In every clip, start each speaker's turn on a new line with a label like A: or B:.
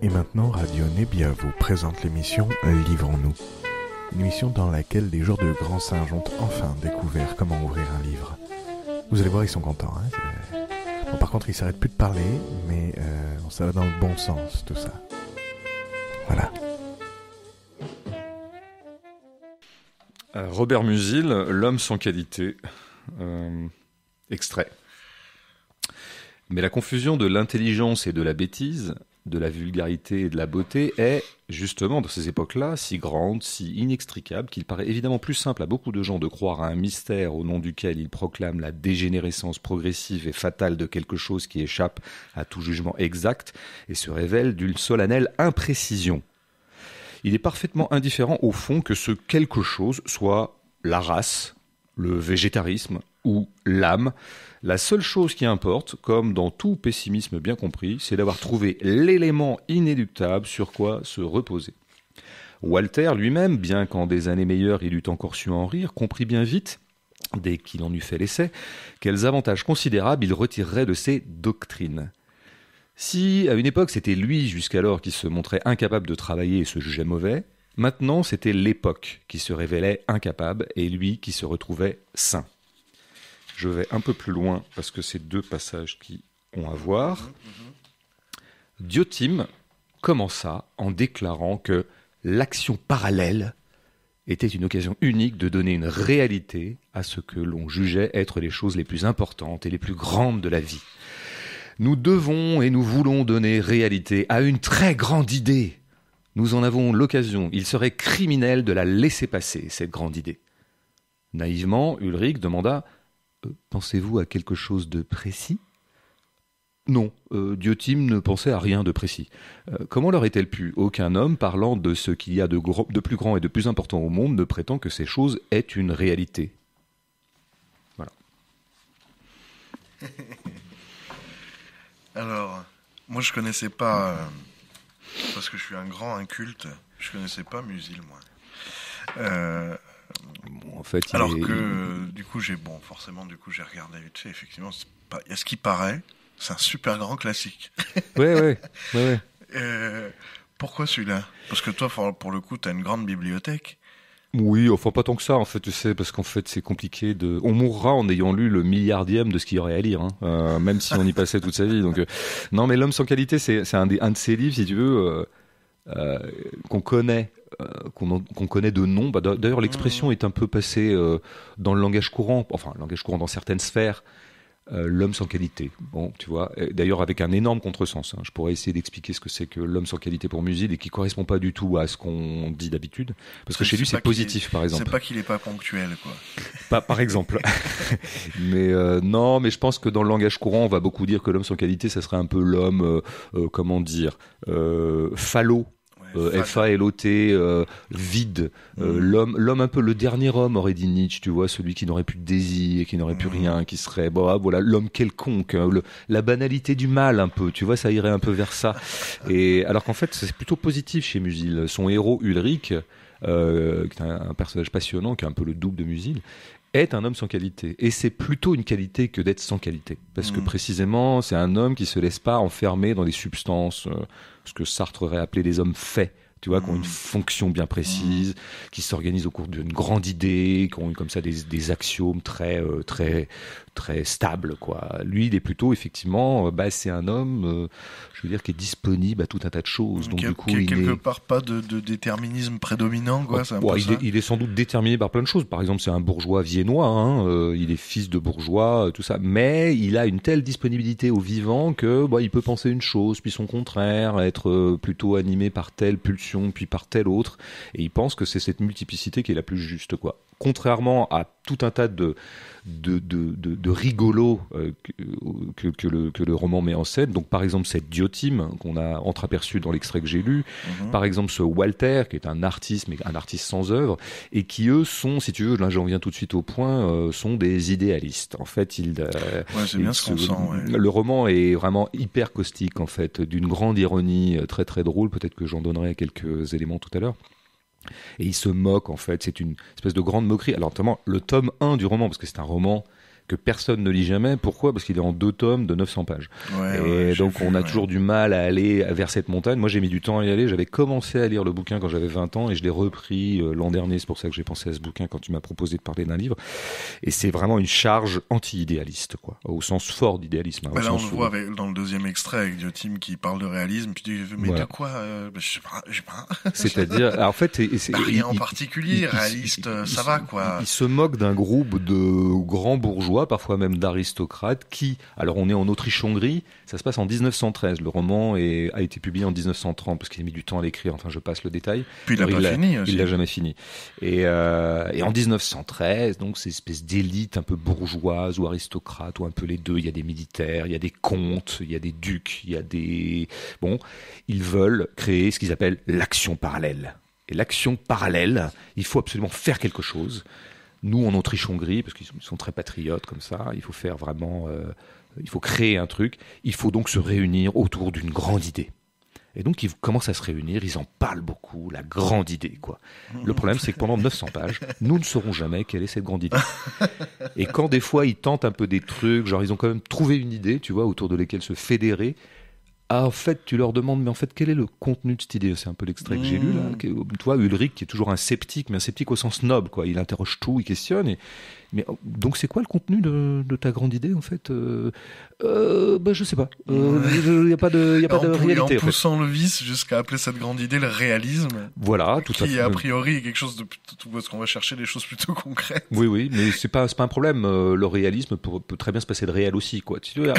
A: Et maintenant, Radio Nebia vous présente l'émission Livrons-nous. Une émission dans laquelle des jours de grands singes ont enfin découvert comment ouvrir un livre. Vous allez voir, ils sont contents. Hein. Euh, par contre, ils s'arrêtent plus de parler, mais euh, ça va dans le bon
B: sens, tout ça. Voilà. Euh, Robert Musil, L'homme sans qualité. extrait. Mais la confusion de l'intelligence et de la bêtise, de la vulgarité et de la beauté est, justement, dans ces époques-là, si grande, si inextricable, qu'il paraît évidemment plus simple à beaucoup de gens de croire à un mystère au nom duquel ils proclament la dégénérescence progressive et fatale de quelque chose qui échappe à tout jugement exact et se révèle d'une solennelle imprécision. Il est parfaitement indifférent au fond que ce quelque chose soit la race, le végétarisme, ou l'âme. La seule chose qui importe, comme dans tout pessimisme bien compris, c'est d'avoir trouvé l'élément inéluctable sur quoi se reposer. Walter lui-même, bien qu'en des années meilleures il eût encore su en rire, comprit bien vite, dès qu'il en eut fait l'essai, quels avantages considérables il retirerait de ses doctrines. Si à une époque c'était lui jusqu'alors qui se montrait incapable de travailler et se jugeait mauvais, maintenant c'était l'époque qui se révélait incapable et lui qui se retrouvait sain. Je vais un peu plus loin parce que c'est deux passages qui ont à voir. commença en déclarant que l'action parallèle était une occasion unique de donner une réalité à ce que l'on jugeait être les choses les plus importantes et les plus grandes de la vie. Nous devons et nous voulons donner réalité à une très grande idée. Nous en avons l'occasion. Il serait criminel de la laisser passer, cette grande idée. Naïvement, Ulrich demanda euh, pensez-vous à quelque chose de précis non, dieu Diotime ne pensait à rien de précis. Euh, comment leur est-elle pu Aucun homme parlant de ce qu'il y a de, de, plus grand et de plus important au monde ne prétend que ces choses est une réalité. Voilà.
A: Alors, moi je connaissais pas, euh, parce que je suis un grand inculte, je connaissais pas Musil, moi en fait, Alors que, du coup, j'ai bon, forcément, du coup, j'ai regardé vite fait. Effectivement, y a ce qui paraît, c'est un super grand classique.
B: Oui, oui.
A: Euh, pourquoi celui-là Parce que toi, pour le coup, tu as une grande bibliothèque.
B: Oui, enfin pas tant que ça en fait, tu sais, parce qu'en fait c'est compliqué de. On mourra en ayant lu le milliardième de ce qu'il y aurait à lire, hein, euh, même si on y passait toute sa vie. Donc euh, non, mais l'homme sans qualité, c'est un, de ces livres, si tu veux, qu'on connaît, euh, qu'on connaît de nom. Bah, d'ailleurs, l'expression mmh. est un peu passée euh, dans le langage courant, enfin, le langage courant dans certaines sphères. Euh, l'homme sans qualité. Bon, tu vois, d'ailleurs avec un énorme contresens. Hein. Je pourrais essayer d'expliquer ce que c'est que l'homme sans qualité pour Musil et qui correspond pas du tout à ce qu'on dit d'habitude. Parce que chez lui, c'est positif, par exemple. C'est
A: pas qu'il est pas ponctuel, quoi.
B: Pas, par exemple. mais non, mais je pense que dans le langage courant, on va beaucoup dire que l'homme sans qualité, ça serait un peu l'homme, comment dire, phallo euh, FA, euh, vide. Euh, mm. l'homme, l'homme un peu le dernier homme, aurait dit Nietzsche, tu vois, celui qui n'aurait plus de désir, qui n'aurait plus mm. rien, qui serait, bon, bah, voilà, l'homme quelconque, hein, la banalité du mal un peu, tu vois, ça irait un peu vers ça. Et alors qu'en fait, c'est plutôt positif chez Musil. Son héros Ulrich, euh, qui est un, un, personnage passionnant, qui est un peu le double de Musil, est un homme sans qualité. Et c'est plutôt une qualité que d'être sans qualité. Parce que hmm. précisément, c'est un homme qui se laisse pas enfermer dans des substances, euh, ce que Sartre aurait appelé des hommes faits. Tu vois, qui ont une hmm. fonction bien précise, hmm. qui s'organisent au cours d'une grande idée, qui ont comme ça des, axiomes très, euh, très, très stable, quoi. Lui, il est plutôt effectivement, euh, bah, c'est un homme, euh, je veux dire, qui est disponible à tout un tas de choses. Donc, du coup, il quelque
A: part pas de, déterminisme prédominant, quoi. il,
B: est, sans doute déterminé par plein de choses. Par exemple, c'est un bourgeois viennois, hein, euh, il est fils de bourgeois, tout ça. Mais il a une telle disponibilité au vivant que bah, il peut penser une chose, puis son contraire, être plutôt animé par telle pulsion, puis par telle autre. Et il pense que c'est cette multiplicité qui est la plus juste, quoi. Contrairement à tout un tas de, de, de, rigolos euh, que, le, roman met en scène. Donc, par exemple, cette diotime qu'on a entreaperçue dans l'extrait que j'ai lu. Mhm. Par exemple, ce Walter, qui est un artiste, mais un artiste sans œuvre, et qui, eux, sont, si tu veux, là j'en viens tout de suite au point, euh, sont des idéalistes. En fait, Le roman est vraiment hyper caustique, en fait, d'une grande ironie euh, très très drôle. Peut-être que j'en donnerai quelques éléments tout à l'heure. Et il se moque, en fait. C'est une espèce de grande moquerie. Alors, notamment, le tome 1 du roman, parce que c'est un roman que personne ne lit jamais. Pourquoi Parce qu'il est en deux tomes de 900 pages. et donc on a toujours du mal à aller vers cette montagne. Moi j'ai mis du temps à y aller. J'avais commencé à lire le bouquin quand j'avais 20 ans et je l'ai repris euh, l'an dernier. C'est pour ça que j'ai pensé à ce bouquin quand tu m'as proposé de parler d'un livre. Et c'est vraiment une charge anti-idéaliste, quoi, au sens fort d'idéalisme. Hein, bah là on le voit
A: dans le deuxième extrait avec team qui parle de réalisme. Puis mais de quoi euh, bah, Je sais pas. C'est-à-dire,
B: en fait, c'est, rien en
A: particulier, réaliste, ça va quoi. il
B: se moque d'un groupe de grands bourgeois parfois même d'aristocrates, qui, alors on est en Autriche-Hongrie, ça se passe en 1913, le roman a été publié en 1930 parce qu'il a mis du temps à l'écrire, enfin je passe le détail. Puis il l'a pas fini Il l'a jamais fini. Et, euh, et, en 1913, donc ces espèces d'élites un peu bourgeoises ou aristocrates ou un peu les deux, il y a des militaires, il y a des comtes, il y a des ducs, il y a des... Bon, ils veulent créer ce qu'ils appellent l'action parallèle. Et l'action parallèle, il faut absolument faire quelque chose. Nous, en Autriche-Hongrie, parce qu'ils sont, très patriotes comme ça, il faut faire vraiment, euh, il faut créer un truc. Il faut donc se réunir autour d'une grande idée. Et donc, ils commencent à se réunir, ils en parlent beaucoup, la grande idée, quoi. Le problème, c'est que pendant 900 pages, nous ne saurons jamais quelle est cette grande idée. Et quand des fois, ils tentent un peu des trucs, genre, ils ont quand même trouvé une idée, tu vois, autour de laquelle se fédérer, ah, en fait, tu leur demandes, mais en fait, quel est le contenu de cette idée C'est un peu l'extrait que j'ai lu là. Hmm. Toi, Ulrich, qui est toujours un sceptique, mais un sceptique au sens noble, quoi. Il interroge tout, il questionne. Et, mais oh, donc, c'est quoi le contenu de, ta grande idée, en fait euh euh, bah, je sais pas. Il euh, n'y a pas de, y a pas de réalité. En poussant
A: le vice jusqu'à appeler cette grande idée le réalisme.
B: Voilà, tout à fait. Qui a
A: priori quelque chose de parce qu'on va chercher des choses plutôt concrètes.
B: Oui, oui, mais c'est pas, pas un problème. Euh, le réalisme peut, très bien se passer de réel aussi, quoi. Bah,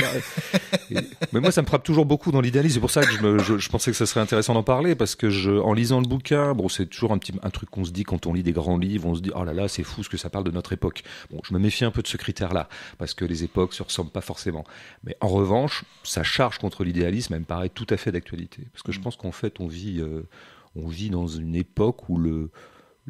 B: mais moi, ça me frappe toujours beaucoup dans l'idéalisme. C'est pour ça que je, je, pensais que ça serait intéressant d'en parler parce que je, en lisant le bouquin, bon, c'est toujours un petit, un truc qu'on se dit quand on lit des grands livres. On se dit, oh là là, c'est fou ce que ça parle de notre époque. Bon, je me méfie un peu de ce critère-là parce que les époques se ressemblent pas forcément. Mais en revanche, sa charge contre l'idéalisme, elle me paraît tout à fait d'actualité. Parce que je mm. pense qu'en fait, on vit, euh, on vit dans une époque où le,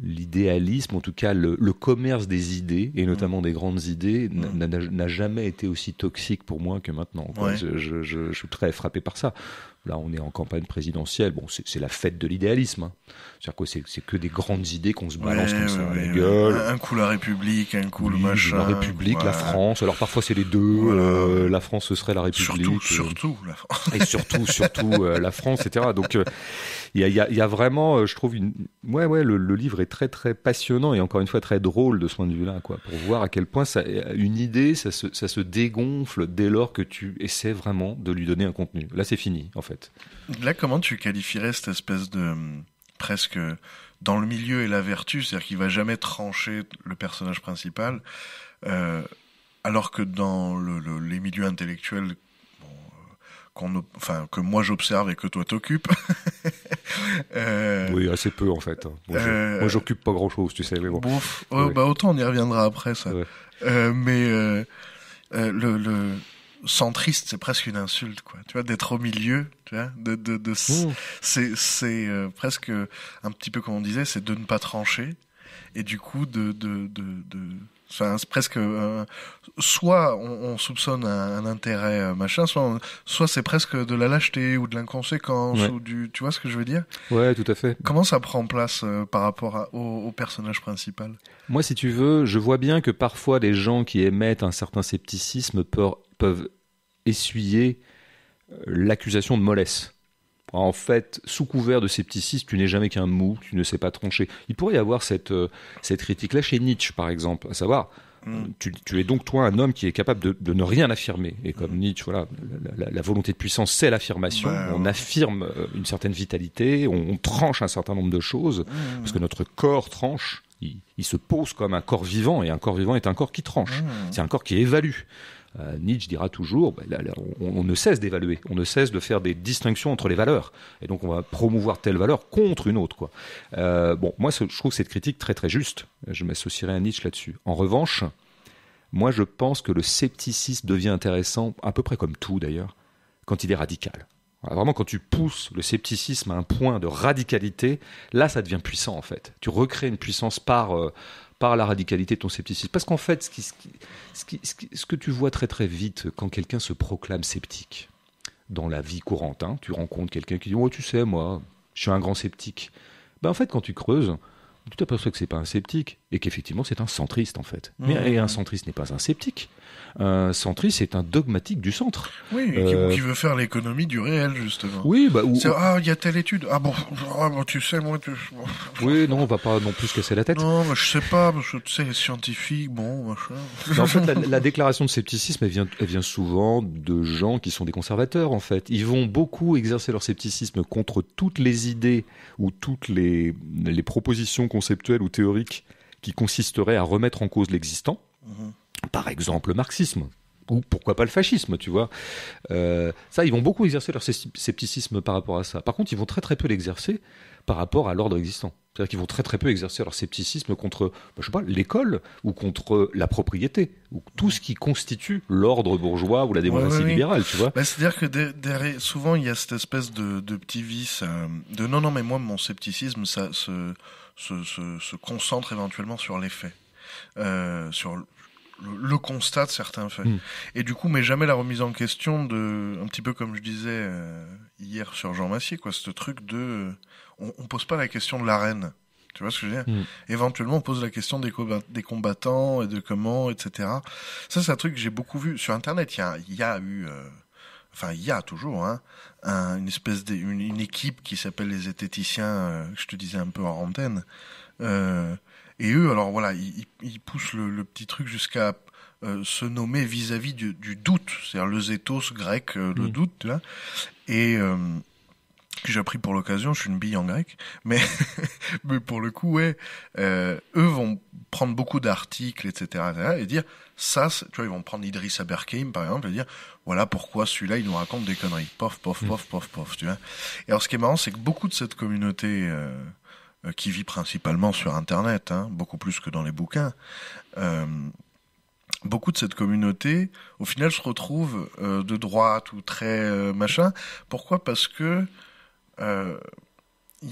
B: l'idéalisme, en tout cas le, commerce des idées, et notamment des grandes idées, n'a jamais été aussi toxique pour moi que maintenant. Je, suis très frappé par ça. Là, on est en campagne présidentielle. Bon, c'est la fête de l'idéalisme. Hein. C'est-à-dire que c'est que des grandes idées qu'on se balance comme ça la gueule.
A: Un coup la République, un coup le machin. La République, la France.
B: Alors parfois c'est les deux. Euh, la France, ce serait la République. Surtout, surtout la France. Et surtout, surtout euh, la France, etc. Donc, euh, il y a, vraiment, euh, je trouve, une... ouais, ouais, le, livre est très, très passionnant et encore une fois très drôle de ce point de vue-là, quoi, pour voir à quel point ça, euh, une idée, ça se, dégonfle dès lors que tu essaies vraiment de lui donner un contenu. Là, c'est fini, en fait.
A: Là, comment tu qualifierais cette espèce de euh, presque dans le milieu et la vertu, c'est-à-dire qu'il va jamais trancher le personnage principal, alors que dans le, les milieux intellectuels enfin, que moi j'observe et que toi t'occupes.
B: Euh, oui, assez peu en fait. Hein. Euh, moi, j'occupe pas grand chose, tu sais. Mais bah,
A: autant on y reviendra après ça. Euh, mais le, centriste, c'est presque une insulte, quoi. Tu vois, d'être au milieu, tu vois, mmh. c'est, presque un petit peu comme on disait, c'est de ne pas trancher et du coup de presque euh, soit on, soupçonne un, intérêt euh, machin, soit, soit c'est presque de la lâcheté ou de l'inconséquence ou du, tu vois ce que je veux dire
B: Ouais, tout à fait.
A: Comment ça prend place euh, par rapport au, personnage principal
B: Moi, si tu veux, je vois bien que parfois les gens qui émettent un certain scepticisme peuvent essuyer l'accusation de mollesse en fait, sous couvert de scepticisme, tu n'es jamais qu'un mou, tu ne sais pas trancher. Il pourrait y avoir cette, euh, critique-là chez Nietzsche, par exemple, à savoir, mm. euh, tu, es donc toi un homme qui est capable de, ne rien affirmer. Et comme mm. Nietzsche, voilà, la, volonté de puissance, c'est l'affirmation. Ben on affirme euh, une certaine vitalité, on, tranche un certain nombre de choses, mm. parce que notre corps tranche. il, se pose comme un corps vivant, et un corps vivant est un corps qui tranche. C'est un corps qui évalue. Euh, Nietzsche dira toujours, bah, on, ne cesse d'évaluer, on ne cesse de faire des distinctions entre les valeurs, et donc on va promouvoir telle valeur contre une autre. Quoi. Euh, bon, moi je trouve cette critique très très juste, je m'associerai à Nietzsche là-dessus. En revanche, moi je pense que le scepticisme devient intéressant, à peu près comme tout d'ailleurs, quand il est radical. Vraiment, quand tu pousses le scepticisme à un point de radicalité, là, ça devient puissant, en fait. Tu recrées une puissance par, euh, par la radicalité de ton scepticisme. Parce qu'en fait, ce, ce, que tu vois très très vite quand quelqu'un se proclame sceptique dans la vie courante, hein, tu rencontres quelqu'un qui dit Oh, tu sais, moi, je suis un grand sceptique. Ben, en fait, quand tu creuses, tu t'aperçois que ce n'est pas un sceptique, et qu'effectivement c'est un centriste en fait. Mais et un centriste n'est pas un sceptique. Un centriste c'est un dogmatique du centre. Oui, qui, euh, veut
A: faire l'économie du réel justement. Oui, bah ah il y a telle étude. Ah bon, ah, tu sais moi tu...
B: Oui, non, on va pas non plus casser la tête. Non,
A: mais je sais pas, je sais scientifique, bon, machin. en fait la,
B: déclaration de scepticisme elle vient, vient souvent de gens qui sont des conservateurs en fait. Ils vont beaucoup exercer leur scepticisme contre toutes les idées ou toutes les les propositions conceptuelles ou théoriques qui consisterait à remettre en cause l'existant, mhm. par exemple le marxisme, ou pourquoi pas le fascisme, tu vois. Euh, ça, ils vont beaucoup exercer leur scepticisme par rapport à ça. Par contre, ils vont très très peu l'exercer par rapport à l'ordre existant. C'est-à-dire qu'ils vont très très peu exercer leur scepticisme contre, bah, je sais pas, l'école ou contre la propriété ou tout ce qui constitue l'ordre bourgeois ou la démocratie libérale, tu vois.
A: Bah, c'est-à-dire que souvent il y a cette espèce de, petit vice, euh, de non non mais moi mon scepticisme ça se se, se, se concentre éventuellement sur les faits, euh, sur le, le, constat de certains faits. Hmm. Et du coup, mais jamais la remise en question de, un petit peu comme je disais euh, hier sur Jean Massier, quoi, ce truc de, euh, on, on pose pas la question de la reine. Tu vois ce que je veux dire hmm. Éventuellement, on pose la question des, des, combattants et de comment, etc. Ça, c'est un truc que j'ai beaucoup vu. Sur Internet, il y a, y a, eu euh, enfin il y a toujours hein, une espèce de, équipe qui s'appelle les esthéticiens, euh, je te disais un peu en antenne. Euh, et eux, alors voilà, ils, poussent le, petit truc jusqu'à euh, se nommer vis-à-vis du, doute, c'est-à-dire le zétos grec, euh, le mm. doute, là. Et que j'ai appris pour l'occasion, je suis une bille en grec, mais, mais pour le coup, ouais, eux vont prendre beaucoup d'articles, etc., et dire ça, tu vois, ils vont prendre Idriss Aberkeim, par exemple, et dire, voilà pourquoi celui-là, il nous raconte des conneries. Pof, pof, mm. pof, pof, pof, tu vois. Et alors, ce qui est marrant, c'est que beaucoup de cette communauté, euh, euh, qui vit principalement sur Internet, hein, beaucoup plus que dans les bouquins, euh, beaucoup de cette communauté, au final, se retrouve de droite ou très machin. Pourquoi Parce que il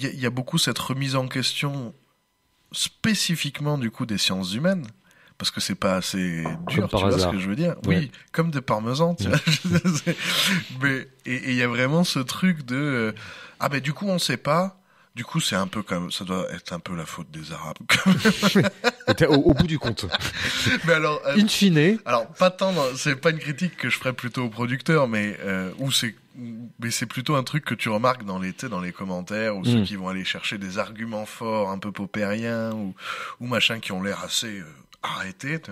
A: y, y, a beaucoup cette remise en question spécifiquement du coup des sciences humaines parce que c'est pas assez dur, tu vois ce que je veux dire Oui, comme de parmesan tu vois. Mais et il y a vraiment ce truc de euh, ah ben du coup on sait pas. Du coup, c'est un peu comme ça doit être un peu la faute des Arabes.
B: au, bout du compte.
A: mais alors, euh, in fine. Alors pas tant, c'est pas une critique que je ferais plutôt aux producteurs, mais euh, où c'est mais c'est plutôt un truc que tu remarques dans les dans les commentaires ou ceux mm. qui vont aller chercher des arguments forts un peu paupériens ou ou machin qui ont l'air assez euh, arrêter, tu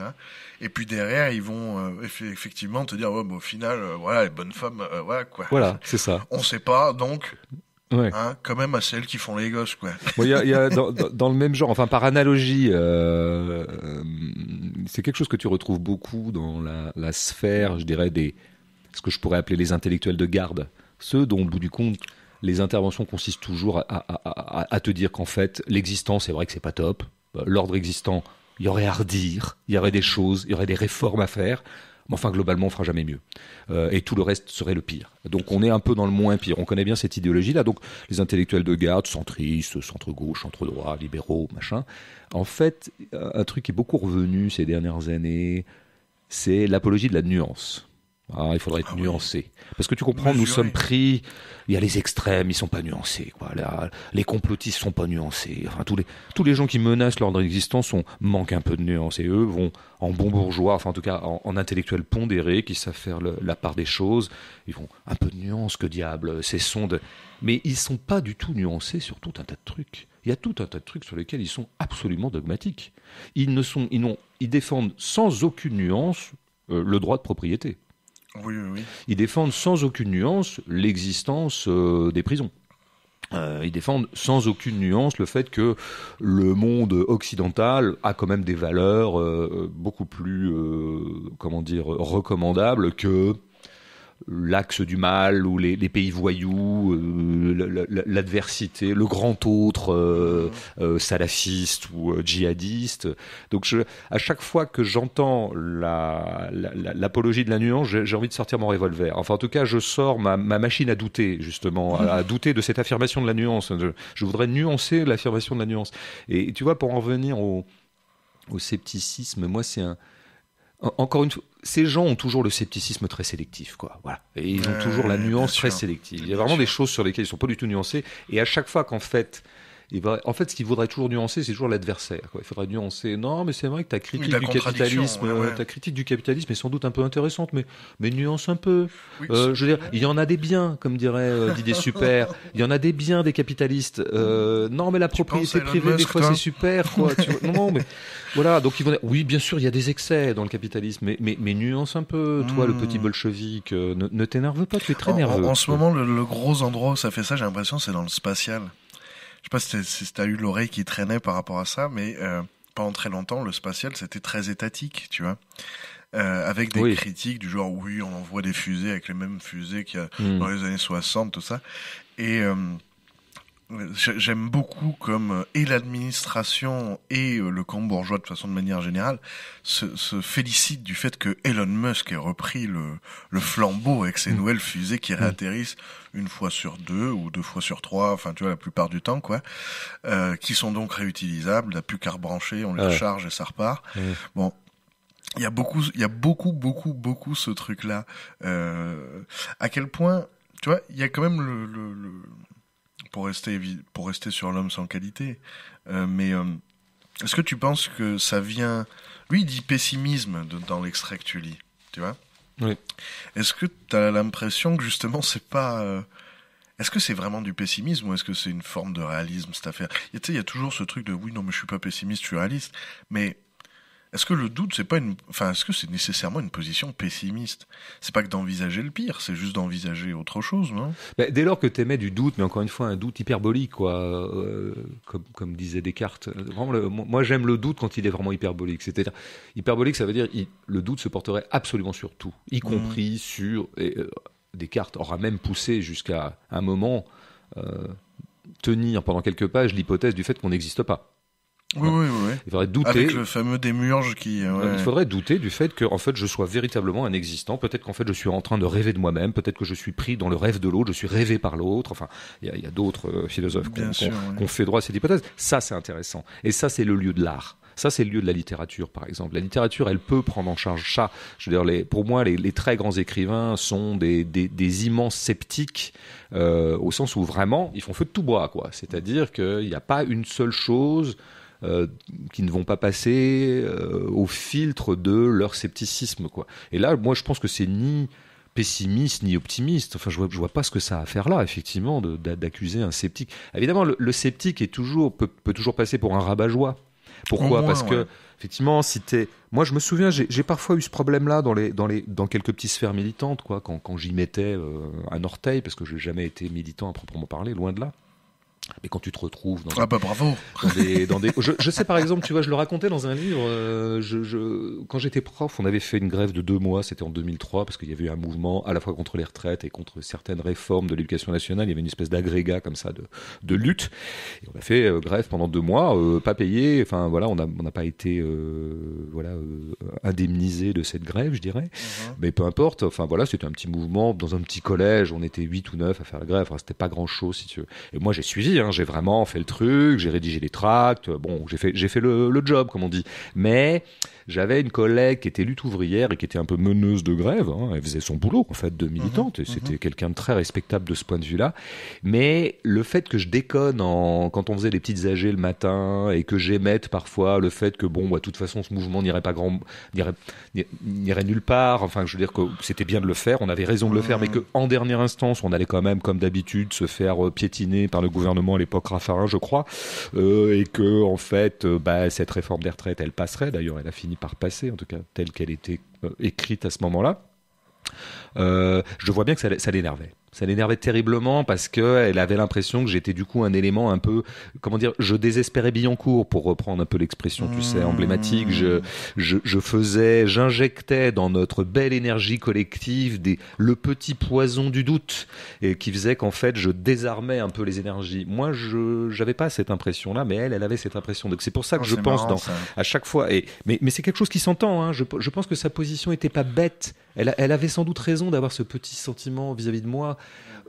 A: Et puis derrière, ils vont euh, effectivement te dire, au final, euh, voilà, les bonnes femmes, euh, voilà, quoi. Voilà, c'est ça. On sait pas, donc. Hein, quand même à celles qui font les gosses, quoi.
B: y a, dans, le même genre, enfin par analogie, c'est quelque chose que tu retrouves beaucoup dans la, sphère, je dirais, des ce que je pourrais appeler les intellectuels de garde, ceux dont au bout du compte les interventions consistent toujours à, te dire qu'en fait l'existence, c'est vrai que c'est pas top, l'ordre existant il y aurait à redire, il y aurait des choses, il y aurait des réformes à faire. Mais enfin, globalement, on fera jamais mieux. Euh, et tout le reste serait le pire. Donc, on est un peu dans le moins pire. On connaît bien cette idéologie-là. Donc, les intellectuels de garde, centristes, centre-gauche, centre-droit, libéraux, machin. En fait, un truc qui est beaucoup revenu ces dernières années, c'est l'apologie de la nuance. Ah, il faudrait être ah nuancé. Parce que tu comprends, nous sommes pris. Il y a les extrêmes, ils sont pas nuancés. Quoi. les complotistes sont pas nuancés. tous les tous les gens qui menacent l'ordre existence, manquent un peu de nuance et eux vont en bon bourgeois, enfin en tout cas en, intellectuel pondéré, qui savent faire la part des choses. Ils vont un peu de nuance, que diable, ces sondes. Mais ils sont pas du tout nuancés sur tout un tas de trucs. Il y a tout un tas de trucs sur lesquels ils sont absolument dogmatiques. Ils ne sont, ils, ils défendent sans aucune nuance euh, le droit de propriété. Ils défendent sans aucune nuance l'existence euh, des prisons. Euh, ils défendent sans aucune nuance le fait que le monde occidental a quand même des valeurs euh, beaucoup plus, comment dire, recommandables que l'axe du mal ou les, pays voyous, euh, l'adversité, le grand autre euh, euh, salafiste ou djihadiste. Donc à chaque fois que j'entends l'apologie la, de la nuance, j'ai envie de sortir mon revolver. Enfin en tout cas, je sors ma, machine à douter, justement, à, douter de cette affirmation de la nuance. Je, voudrais nuancer l'affirmation de la nuance. Et, tu vois, pour en revenir au scepticisme, moi c'est un encore une fois, ces gens ont toujours le scepticisme très sélectif, quoi. Voilà. Et ils ont euh, toujours la nuance très sélective. Il y a vraiment des choses sur lesquelles ils sont pas du tout nuancés. Et à chaque fois qu'en fait, en fait, ce qu'il faudrait toujours nuancer, c'est toujours l'adversaire. Il faudrait nuancer. Non, mais c'est vrai que ta critique du capitalisme, ta critique du capitalisme est sans doute un peu intéressante, mais mais nuance un peu. Euh, je veux dire, il y en a des biens, comme dirait euh, Didier Super. Il y en a des biens des capitalistes. Euh, non, mais la propriété privée des fois c'est super. mais voilà. Donc oui, bien sûr, il y a des excès dans le capitalisme, mais mais, nuance un peu. Toi, le petit hmm. bolchevique, ne, t'énerve pas. Tu es très nerveux. En, ce moment,
A: le, le gros endroit où ça fait ça, j'ai l'impression, c'est dans le spatial. Je sais pas si t'as eu l'oreille qui traînait par rapport à ça, mais euh, pendant très longtemps, le spatial, c'était très étatique, tu vois. Euh, avec des critiques du genre, oui, on envoie des fusées avec les mêmes fusées qu'il y a hmm. dans les années 60, tout ça. Et, euh, J'aime beaucoup comme euh, et l'administration et euh, le camp bourgeois de façon de manière générale se, se félicitent du fait que Elon Musk ait repris le, le flambeau avec ses mm. nouvelles fusées qui mm. réatterrissent une fois sur deux ou deux fois sur trois, enfin tu vois la plupart du temps quoi, euh, qui sont donc réutilisables, n'a plus qu'à rebrancher, on les charge et ça repart. Mm. Bon, il y a beaucoup, il y a beaucoup, beaucoup, beaucoup ce truc là. Euh, à quel point, tu vois, il y a quand même le, le, le pour rester, pour rester sur l'homme sans qualité. Euh, mais euh, est-ce que tu penses que ça vient. Lui, il dit pessimisme dans l'extrait que tu lis, tu vois Oui. Est-ce que tu as l'impression que justement, c'est pas. Euh, est-ce que c'est vraiment du pessimisme ou est-ce que c'est une forme de réalisme cette affaire Tu sais, il y a toujours ce truc de oui, non, mais je suis pas pessimiste, je suis réaliste. Mais est-ce que le doute, c'est pas une, enfin, est-ce que c'est nécessairement une position pessimiste C'est pas que d'envisager le pire, c'est juste d'envisager autre chose, non
B: Dès lors que tu émets du doute, mais encore une fois, un doute hyperbolique, quoi, euh, comme, disait Descartes. Euh, vraiment, moi, j'aime le doute quand il est vraiment hyperbolique. C'est-à-dire, hyperbolique, ça veut dire le doute se porterait absolument sur tout, y mmh. compris sur. Euh, Descartes aura même poussé jusqu'à un moment tenir pendant quelques pages l'hypothèse du fait qu'on n'existe pas.
A: Oui, oui, oui. Il faudrait douter. Avec le fameux démurge qui. Euh, il faudrait
B: douter du fait que, fait, je sois véritablement un existant. Peut-être qu'en fait, je suis en train de rêver de moi-même. Peut-être que je suis pris dans le rêve de l'autre. Je suis rêvé par l'autre. Enfin, il y a, d'autres euh, philosophes qui ont fait droit à cette hypothèse. Ça, c'est intéressant. Et ça, c'est le lieu de l'art. Ça, c'est le lieu de la littérature, par exemple. La littérature, elle peut prendre en charge ça. Je veux dire, les, pour moi, les, très grands écrivains sont des, des, immenses sceptiques, euh, au sens où vraiment, ils font feu de tout bois, quoi. C'est-à-dire qu'il n'y a pas une seule chose euh, qui ne vont pas passer euh, au filtre de leur scepticisme. Quoi. Et là, moi, je pense que c'est ni pessimiste ni optimiste. Enfin, je vois, je vois pas ce que ça a à faire là, effectivement, d'accuser un sceptique. Évidemment, le, sceptique est toujours, peut, toujours passer pour un rabat-joie. Pourquoi Parce que effectivement, si moi je me souviens, j'ai parfois eu ce problème-là dans les dans les dans quelques petites sphères militantes, quoi, quand, quand j'y mettais un euh, orteil, parce que je n'ai jamais été militant à proprement parler, loin de là. Mais quand tu te retrouves dans ah bah bravo dans des, Je, sais par exemple tu vois je le racontais dans un livre euh, je, je, quand j'étais prof on avait fait une grève de deux mois c'était en 2003 parce qu'il y avait eu un mouvement à la fois contre les retraites et contre certaines réformes de l'éducation nationale il y avait une espèce d'agrégat comme ça de, de lutte et on a fait euh, grève pendant deux mois euh, pas payé enfin voilà on n'a on n'a pas été voilà indemnisé de cette grève je dirais uh-huh. mais peu importe enfin voilà c'était un petit mouvement dans un petit collège on était 8 ou neuf à faire la grève c'était pas grand chose si tu et moi j'ai suivi Hein, j'ai vraiment fait le truc, j'ai rédigé les tracts, bon, j'ai fait, j'ai fait le, le job, comme on dit. Mais j'avais une collègue qui était lutte ouvrière et qui était un peu meneuse de grève. Hein. Elle faisait son boulot, en fait, de militante. et mhm. c'était quelqu'un de très respectable de ce point de vue-là. Mais le fait que je déconne en, quand on faisait des petites âgées le matin et que j'émette parfois le fait que, bon, bah, de toute façon, ce mouvement n'irait pas grand, n'irait nulle part. Enfin, je veux dire que c'était bien de le faire. On avait raison de le faire, mais mhm. que en dernière instance, on allait quand même, comme d'habitude, se faire euh, piétiner par le gouvernement à l'époque Raffarin, je crois. Euh, et que, en fait, euh, bah, cette réforme des retraites, elle passerait. D'ailleurs, elle a fini par passé en tout cas telle qu'elle était euh, écrite à ce moment-là, euh, je vois bien que ça l'énervait. Ça l'énervait terriblement parce elle avait l'impression que j'étais du coup un élément un peu, comment dire, je désespérais Billancourt pour reprendre un peu l'expression, tu sais, mmh. emblématique. Je, je, je faisais, j'injectais dans notre belle énergie collective des, le petit poison du doute et qui faisait qu'en fait je désarmais un peu les énergies. Moi, je n'avais pas cette impression-là, mais elle, elle avait cette impression. Donc c'est pour ça que oh, je pense dans, à chaque fois. Et, mais, mais c'est quelque chose qui s'entend. Hein. Je, pense que sa position était pas bête. Elle, elle, avait sans doute raison d'avoir ce petit sentiment vis à -vis de moi.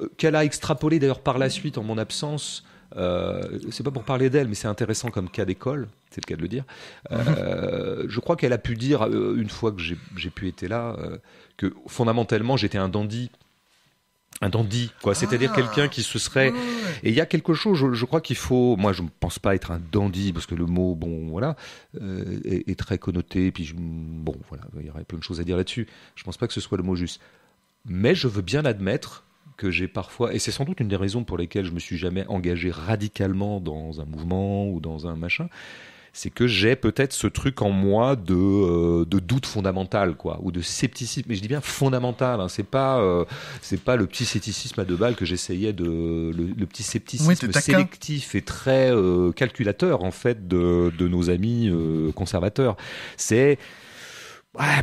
B: Euh, qu'elle a extrapolé d'ailleurs par la suite en mon absence. Euh, c'est pas pour parler d'elle, mais c'est intéressant comme cas d'école, c'est le cas de le dire. Euh, je crois qu'elle a pu dire, une fois que j'ai pu être là, que fondamentalement j'étais un dandy un dandy, quoi. C'est-à-dire ah. quelqu'un qui se serait. Et il y a quelque chose, je, crois qu'il faut. Moi, je ne pense pas être un dandy parce que le mot, bon, voilà, est, très connoté. Puis, bon, voilà, il y aurait plein de choses à dire là-dessus. Je ne pense pas que ce soit le mot juste. Mais je veux bien l'admettre que j'ai parfois, et c'est sans doute une des raisons pour lesquelles je me suis jamais engagé radicalement dans un mouvement ou dans un machin, c'est que j'ai peut-être ce truc en moi de, euh, de, doute fondamental, quoi, ou de scepticisme. Mais je dis bien fondamental, hein, c'est pas euh, c'est pas le petit scepticisme à deux balles que j'essayais de le, petit scepticisme sélectif et très euh, calculateur en fait de, de nos amis conservateurs. C'est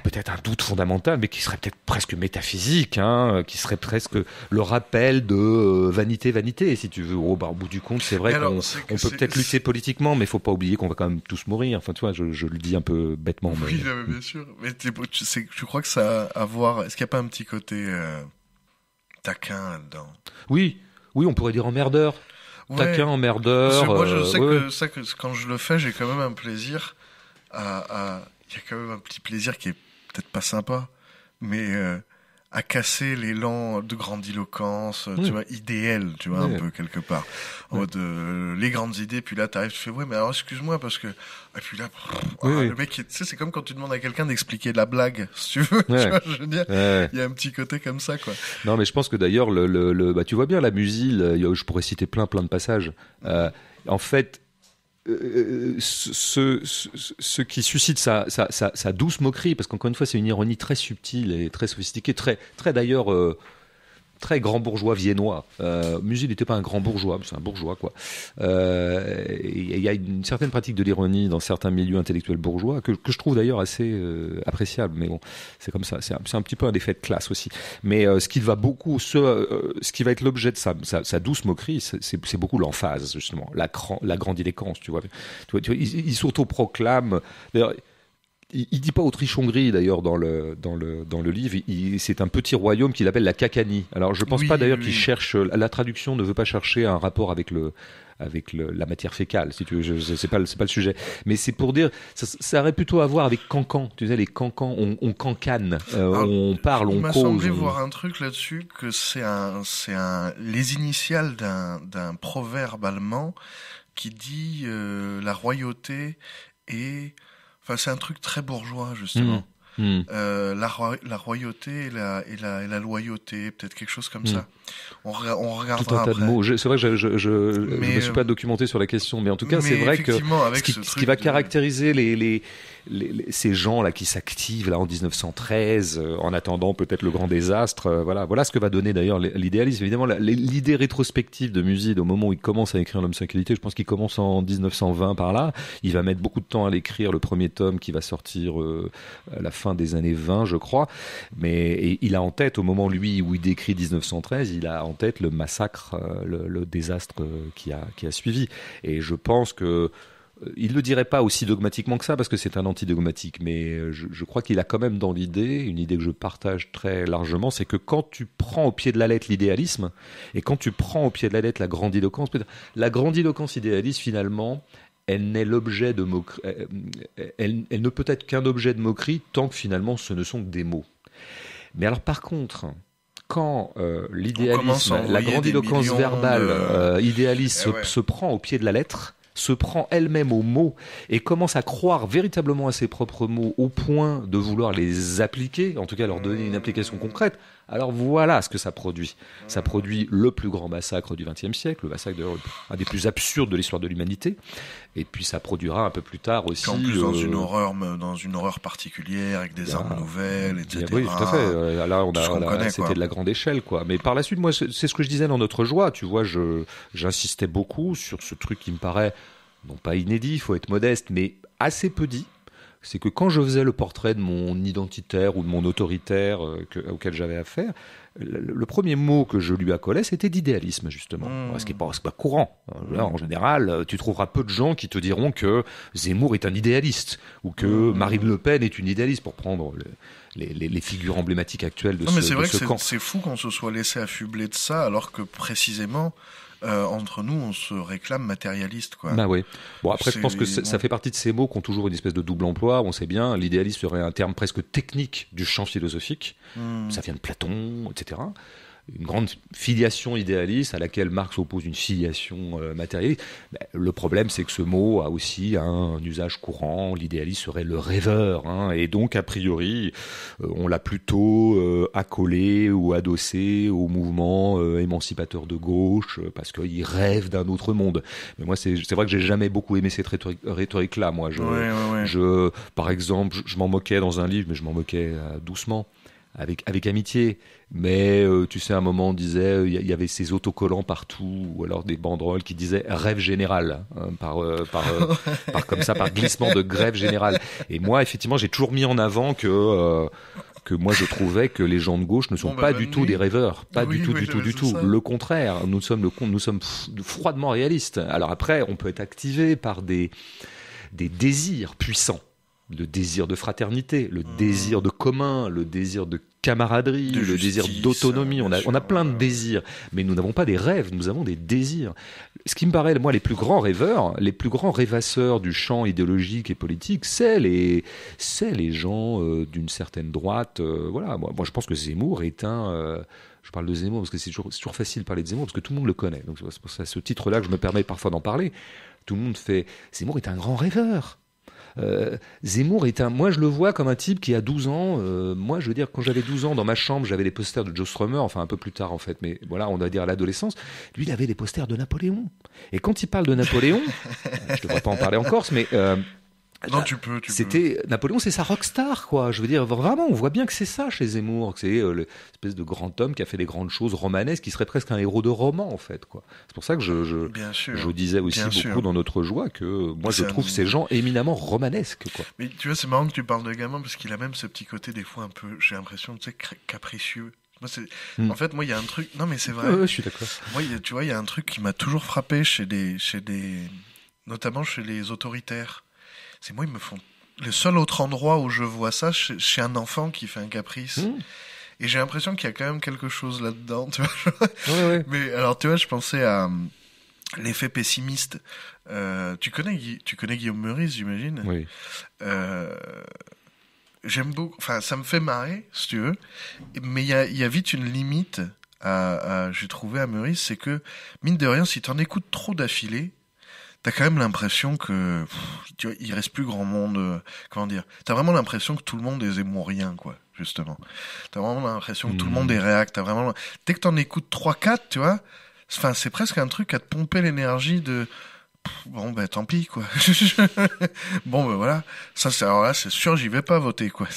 B: peut-être un doute fondamental, mais qui serait peut-être presque métaphysique, hein, qui serait presque le rappel de euh, vanité, vanité, si tu veux. Oh, bah, au, bout du compte, c'est vrai qu'on peut peut-être lutter politiquement, mais il ne faut pas oublier qu'on va quand même tous mourir. Enfin, tu je, le dis un peu bêtement. Oui,
A: bien sûr. Mais tu, crois que ça a à voir Est-ce qu'il n'y a pas un petit côté euh, taquin là-dedans
B: Oui, oui, on pourrait dire emmerdeur. Taquin, emmerdeur. moi, je euh,
A: sais que, ça, quand je le fais, j'ai quand même un plaisir à y a quand même un petit plaisir qui est peut-être pas sympa, mais euh, à casser l'élan de grandiloquence, euh, tu vois, idéal, tu vois, un peu quelque part. En euh, les grandes idées, puis là, t'arrives, tu fais, ouais, mais alors, excuse-moi, parce que, et ah, puis là, ah, le mec, tu sais, c'est comme quand tu demandes à quelqu'un d'expliquer de la blague, si tu veux, tu vois, je veux dire, il y a un petit côté comme ça, quoi.
B: Non, mais je pense que d'ailleurs, le, le, bah, tu vois bien, la musique, je pourrais citer plein, plein de passages, en fait, euh, ce, ce, qui suscite sa, douce moquerie, parce qu'encore une fois, c'est une ironie très subtile et très sophistiquée, très, très d'ailleurs euh, très grand bourgeois viennois. Euh, Musil n'était pas un grand bourgeois, c'est un bourgeois quoi. Euh, il y a une certaine pratique de l'ironie dans certains milieux intellectuels bourgeois que, je trouve d'ailleurs assez euh, appréciable. Mais bon, c'est comme ça. C'est un, petit peu un effet de classe aussi. Mais euh, ce qui va beaucoup, ce, qui va être l'objet de sa, douce moquerie, c'est beaucoup l'emphase justement, la, grande la Tu vois, tu vois, il, il proclame' Il, ne dit pas Autriche-Hongrie d'ailleurs dans le, dans, le, dans le livre. c'est un petit royaume qu'il appelle la Cacanie. Alors je pense pas d'ailleurs qu'il cherche. La traduction ne veut pas chercher un rapport avec le avec le, la matière fécale, si tu c'est pas, pas le sujet. Mais c'est pour dire, ça, aurait plutôt à voir avec cancan. Tu sais, les cancans, on, on cancane, euh, on parle, on cause. Il m'a semblé voir
A: un truc là-dessus que c'est un, c'est un, les initiales d'un proverbe allemand qui dit euh, la royauté est Enfin, c'est un truc très bourgeois, justement. Mmh. Mmh. Euh, la, royauté et la, et la, et la loyauté, peut-être quelque chose comme mmh. ça. On, on Tout un tas de
B: mots. C'est vrai que je ne me suis pas euh, documenté sur la question, mais en tout cas, c'est vrai que ce qui, va caractériser les, ces gens là qui s'activent là en 1913, euh, en attendant peut-être le grand désastre. Euh, voilà, voilà ce que va donner d'ailleurs l'idéalisme. Évidemment, l'idée rétrospective de Muside au moment où il commence à écrire l'homme sans qualité, je pense qu'il commence en 1920 par là. Il va mettre beaucoup de temps à l'écrire le premier tome qui va sortir à la fin des années 20, je crois. Mais il a en tête au moment lui où il décrit 1913 il a en tête le massacre, euh, le, désastre euh, qui a, qui a suivi. Et je pense que euh, il le dirait pas aussi dogmatiquement que ça parce que c'est un antidogmatique, mais je, crois qu'il a quand même dans l'idée, une idée que je partage très largement, c'est que quand tu prends au pied de la lettre l'idéalisme et quand tu prends au pied de la lettre la grandiloquence, la grandiloquence idéaliste finalement, elle n'est l'objet de moquerie, elle, elle ne peut être qu'un objet de moquerie tant que finalement ce ne sont que des mots. Mais alors par contre, quand euh, l'idéalisme, la grandiloquence verbale euh, euh, idéaliste eh se, se, prend au pied de la lettre, se prend elle-même aux mots et commence à croire véritablement à ses propres mots au point de vouloir les appliquer, en tout cas leur donner une application concrète, alors voilà ce que ça produit. Ça produit le plus grand massacre du XXe siècle, le massacre de, un des plus absurdes de l'histoire de l'humanité. Et puis ça produira un peu plus tard aussi. En plus, dans euh, une
A: horreur, dans une horreur particulière, avec des ah. armes nouvelles, etc. Ah oui, tout à fait. Euh, là, c'était de la
B: grande échelle, quoi. Mais par la suite, moi, c'est ce que je disais dans notre joie. Tu vois, je j'insistais beaucoup sur ce truc qui me paraît non pas inédit, il faut être modeste, mais assez peu dit c'est que quand je faisais le portrait de mon identitaire ou de mon autoritaire euh, auquel j'avais affaire, le, premier mot que je lui accolais, c'était d'idéalisme, justement. Ce qui n'est pas, courant. en général, euh, tu trouveras peu de gens qui te diront que Zemmour est un idéaliste ou que hmm. Marine Le Pen est une idéaliste, pour prendre les, figures emblématiques actuelles de non, ce, mais
A: C'est fou qu'on se soit laissé affubler de ça, alors que précisément, euh, entre nous, on se réclame matérialiste. Quoi. Bah oui. Bon, après, je pense que ça fait
B: partie de ces mots qui ont toujours une espèce de double emploi. On sait bien, l'idéaliste serait un terme presque technique du champ philosophique. Hmm. Ça vient de Platon, etc une grande filiation idéaliste à laquelle Marx oppose une filiation euh, matérielle. le problème, c'est que ce mot a aussi un usage courant. L'idéaliste serait le rêveur. Hein. et donc, a priori, euh, on l'a plutôt euh, accolé ou adossé au mouvement émancipateur de gauche parce qu'il rêve d'un autre monde. Mais moi, c'est vrai que j'ai jamais beaucoup aimé cette rhétorique-là. Moi, je, par exemple, je m'en moquais dans un livre, mais je m'en moquais doucement avec, amitié. Mais euh, tu sais, à un moment, on disait, euh, il y, avait ces autocollants partout, ou alors des banderoles qui disaient rêve général, hein, hein, euh, par, comme ça, par glissement de grève générale. Et moi, effectivement, j'ai toujours mis en avant que. que moi je trouvais que les gens de gauche ne sont bah, pas du tout des rêveurs, pas du tout, du tout, du tout. Le contraire, nous sommes, le, nous sommes froidement réalistes. Alors après, on peut être activé par des, des désirs puissants le désir de fraternité, le mmh. désir de commun, le désir de camaraderie, le désir d'autonomie. On a, plein de désirs, mais nous n'avons pas des rêves, nous avons des désirs. Ce qui me paraît, moi, les plus grands rêveurs, les plus grands rêvasseurs du champ idéologique et politique, c'est les, c'est les gens euh, d'une certaine droite. Euh, voilà, moi, je pense que Zemmour est un. Euh, je parle de Zemmour parce que c'est toujours, toujours, facile de parler de Zemmour parce que tout le monde le connaît. Donc c'est à ce titre-là que je me permets parfois d'en parler. Tout le monde fait Zemmour est un grand rêveur. Euh, Zemmour est un. Moi, je le vois comme un type qui a 12 ans. Euh, moi, je veux dire, quand j'avais 12 ans, dans ma chambre, j'avais les posters de Joe Strummer, enfin un peu plus tard en fait, mais voilà, on va dire à l'adolescence. Lui, il avait des posters de Napoléon. Et quand il parle de Napoléon, euh, je ne devrais pas en parler en Corse, mais. Euh, tu peux. C'était Napoléon, c'est sa rockstar, quoi. Je veux dire, vraiment, on voit bien que c'est ça chez Zemmour, c'est euh, l'espèce de grand homme qui a fait des grandes choses romanesques, qui serait presque un héros de roman, en fait, quoi. C'est pour ça que je, je disais aussi beaucoup dans notre joie que euh, moi, je trouve ces gens éminemment romanesques, quoi.
A: Mais tu vois, c'est marrant que tu parles de gamin parce qu'il a même ce petit côté, des fois, un peu, j'ai l'impression, tu sais, capricieux. Moi, c'est... Hmm. En fait, moi, il y a un truc. Non, mais c'est vrai. je suis Moi, tu vois, il y a un truc qui m'a toujours frappé chez des, chez des, notamment chez les autoritaires. C'est moi, ils me font. Le seul autre endroit où je vois ça, c'est chez un enfant qui fait un caprice. Hmm. Et j'ai l'impression qu'il y a quand même quelque chose là-dedans, Mais alors, tu vois, je pensais à hum, l'effet pessimiste. Euh, tu, connais, tu connais Guillaume Meurice, j'imagine Oui. Euh, j'aime beaucoup. Enfin, ça me fait marrer, si tu veux. Mais il y a, vite une limite, à, j'ai trouvé à Meurice, c'est que, mine de rien, si tu en écoutes trop d'affilée, t'as quand même l'impression que tu il reste plus grand monde. Euh, comment dire T'as vraiment l'impression que tout le monde est rien, quoi. Justement, t'as vraiment l'impression que tout le monde est hmm. réact. T'as vraiment dès que t'en écoutes 3-4, tu vois. Enfin, c'est presque un truc à te pomper l'énergie de. bon ben tant pis quoi. bon ben voilà, ça c'est alors là c'est sûr j'y vais pas voter quoi.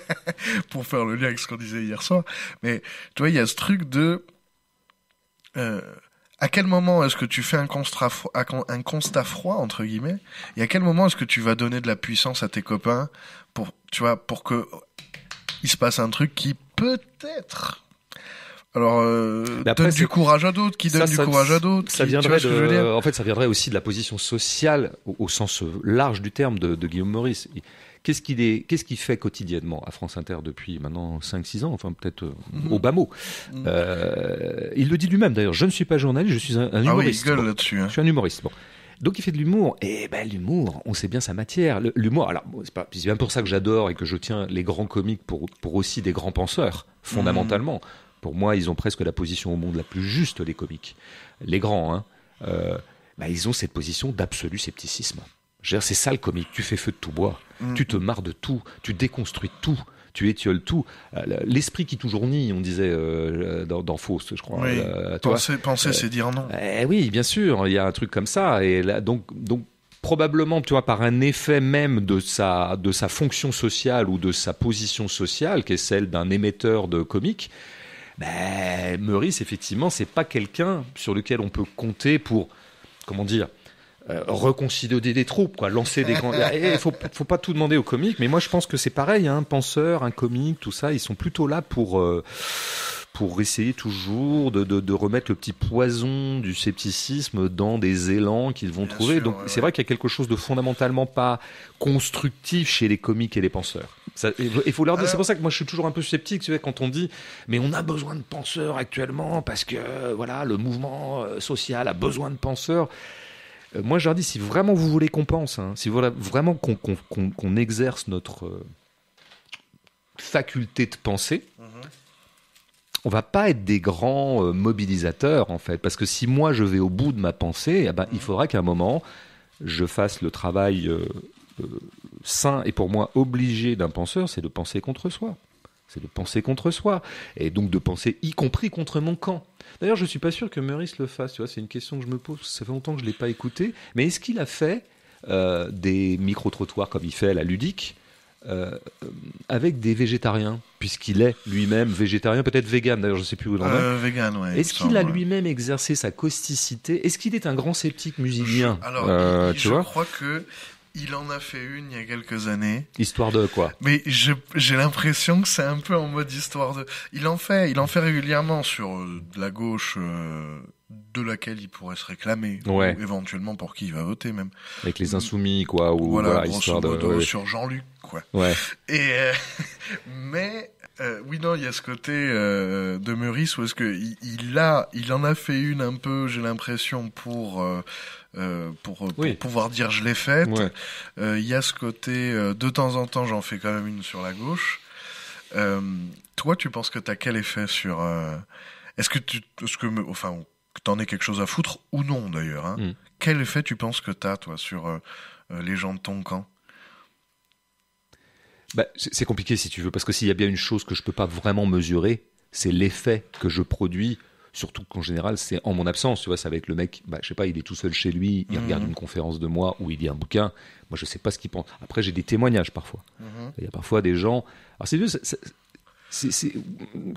A: Pour faire le lien avec ce qu'on disait hier soir, mais tu vois il y a ce truc de euh, à quel moment est-ce que tu fais un constat, froid, entre guillemets et à quel moment est-ce que tu vas donner de la puissance à tes copains pour tu pour que il se passe un truc qui peut-être alors, euh, donne du courage à d'autres, qui donne du courage à d'autres. Ça viendrait En
B: fait, ça viendrait aussi de la position sociale, au, sens large du terme, de, Guillaume Maurice. Qu'est-ce qu'il fait quotidiennement à France Inter depuis maintenant 5-6 ans, enfin peut-être euh, mhm. au bas mot. Mhm. Euh, il le dit lui-même d'ailleurs. Je ne suis pas journaliste, je suis un, humoriste. Ah oui, il gueule là-dessus. Hein. Je suis un humoriste. Bon. Donc il fait de l'humour. Et ben l'humour, on sait bien sa matière. L'humour, alors c'est, pas, bien pour ça que j'adore et que je tiens les grands comiques pour, aussi des grands penseurs, fondamentalement. Mhm. Pour moi, ils ont presque la position au monde la plus juste, les comiques. Les grands, hein. euh, ben, ils ont cette position d'absolu scepticisme. C'est ça le comique. Tu fais feu de tout bois. Mm. Tu te marres de tout. Tu déconstruis tout tu étioles tout. Euh, l'esprit qui toujours nie, on disait euh, euh, dans, Faust, je crois. Oui. penser, c'est dire non. Eh oui, bien sûr, il y a un truc comme ça. Et donc, donc probablement, tu vois, par un effet même de sa, de sa fonction sociale ou de sa position sociale, qui est celle d'un émetteur de comique, ben, Meurice, effectivement, c'est pas quelqu'un sur lequel on peut compter pour, comment dire, euh, reconsidérer des troupes, quoi, lancer des grands. Il eh, eh, faut, faut pas tout demander aux comiques, mais moi je pense que c'est pareil, un hein, penseur, un comique, tout ça, ils sont plutôt là pour. Euh, pour essayer toujours de, de, remettre le petit poison du scepticisme dans des élans qu'ils vont trouver. Donc c'est vrai qu'il y a quelque chose de fondamentalement pas constructif chez les comiques et les penseurs. Ça, il faut leur dire, c'est pour ça que moi je suis toujours un peu sceptique, tu quand on dit, mais on a besoin de penseurs actuellement parce que euh, voilà, le mouvement euh, social a besoin de penseurs. Euh, moi, je leur dis, si vraiment vous voulez qu'on pense, hein, si vraiment qu'on exerce notre euh, faculté de penser, on va pas être des grands euh, mobilisateurs, en fait. Parce que si moi, je vais au bout de ma pensée, eh ben, il mhm. faudra qu'à un moment, je fasse le travail sain et pour moi obligé d'un penseur, c'est de penser contre soi. C'est de penser contre soi. Et donc de penser y compris contre mon camp. D'ailleurs, je suis pas sûr que Meurice le fasse. vois, c'est une question que je me pose. Ça fait longtemps que je l'ai pas écouté. Mais est-ce qu'il a fait euh, des micro trottoirs comme il fait à la ludique euh, avec des végétariens, puisqu'il est lui-même végétarien, peut-être vegan d'ailleurs, je ne sais plus où il en euh, est. ouais, Est-ce qu'il a lui-même exercé sa causticité Est-ce qu'il est un grand sceptique musicien je, Alors, euh, je
A: crois que il en a fait une il y a quelques
B: années. Histoire de quoi Mais
A: j'ai l'impression que c'est un peu en mode histoire de. Il en fait, il en fait régulièrement sur euh, la gauche euh, de laquelle il pourrait se réclamer, ou éventuellement pour qui il va voter même.
B: Avec les insoumis quoi, ou voilà, histoire de sur Jean-Luc quoi. Ouais.
A: Et euh, mais oui non, il y a ce côté de Meurice où est-ce que il, a, il en a fait une un peu, j'ai l'impression pour euh, pour, pouvoir dire je l'ai faite. Il euh, y a ce côté, euh, de temps en temps, j'en fais quand même une sur la gauche. toi, tu penses que tu as quel effet sur Est-ce que tu, ce que, enfin, t'en es quelque chose à foutre ou non d'ailleurs hein mm. Quel effet tu penses que tu as toi sur les gens de ton camp
B: bah, c'est compliqué si tu veux, parce que s'il y a bien une chose que je ne peux pas vraiment mesurer, c'est l'effet que je produis Surtout qu'en général, c'est en mon absence. Tu vois, c'est avec le mec, bah, je sais pas, il est tout seul chez lui, il mhm. regarde une conférence de moi ou il lit un bouquin. Moi, je sais pas ce qu'il pense. Après, j'ai des témoignages parfois. Mhm. Il y a parfois des gens. Alors, c'est c'est,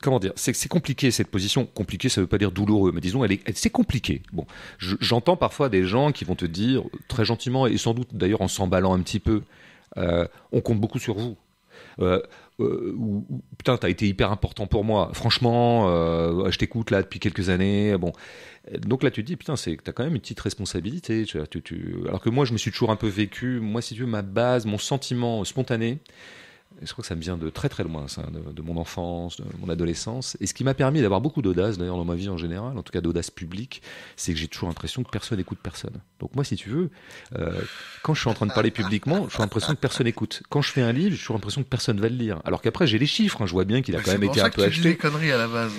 B: comment dire c'est, compliqué cette position. Compliqué, ça ne veut pas dire douloureux, mais disons, elle c'est compliqué. Bon, j'entends parfois des gens qui vont te dire très gentiment et sans doute d'ailleurs en s'emballant un petit peu, euh, on compte beaucoup sur vous. Euh, euh, ou putain, t'as été hyper important pour moi. Franchement, euh, je t'écoute là depuis quelques années. Bon. Donc là, tu te dis, putain, c'est, t'as quand même une petite responsabilité. tu, alors que moi, je me suis toujours un peu vécu. Moi, si tu veux, ma base, mon sentiment spontané, et je crois que ça me vient de très très loin, de, mon enfance, de mon adolescence. Et ce qui m'a permis d'avoir beaucoup d'audace, d'ailleurs, dans ma vie en général, en tout cas d'audace publique, c'est que j'ai toujours l'impression que personne n'écoute personne. Donc moi, si tu veux, euh, quand je suis en train de parler publiquement, j'ai l'impression que personne n'écoute. Quand je fais un livre, j'ai toujours l'impression que personne va le lire. Alors qu'après, j'ai les chiffres. Hein, je vois bien qu'il a quand même été un peu acheté.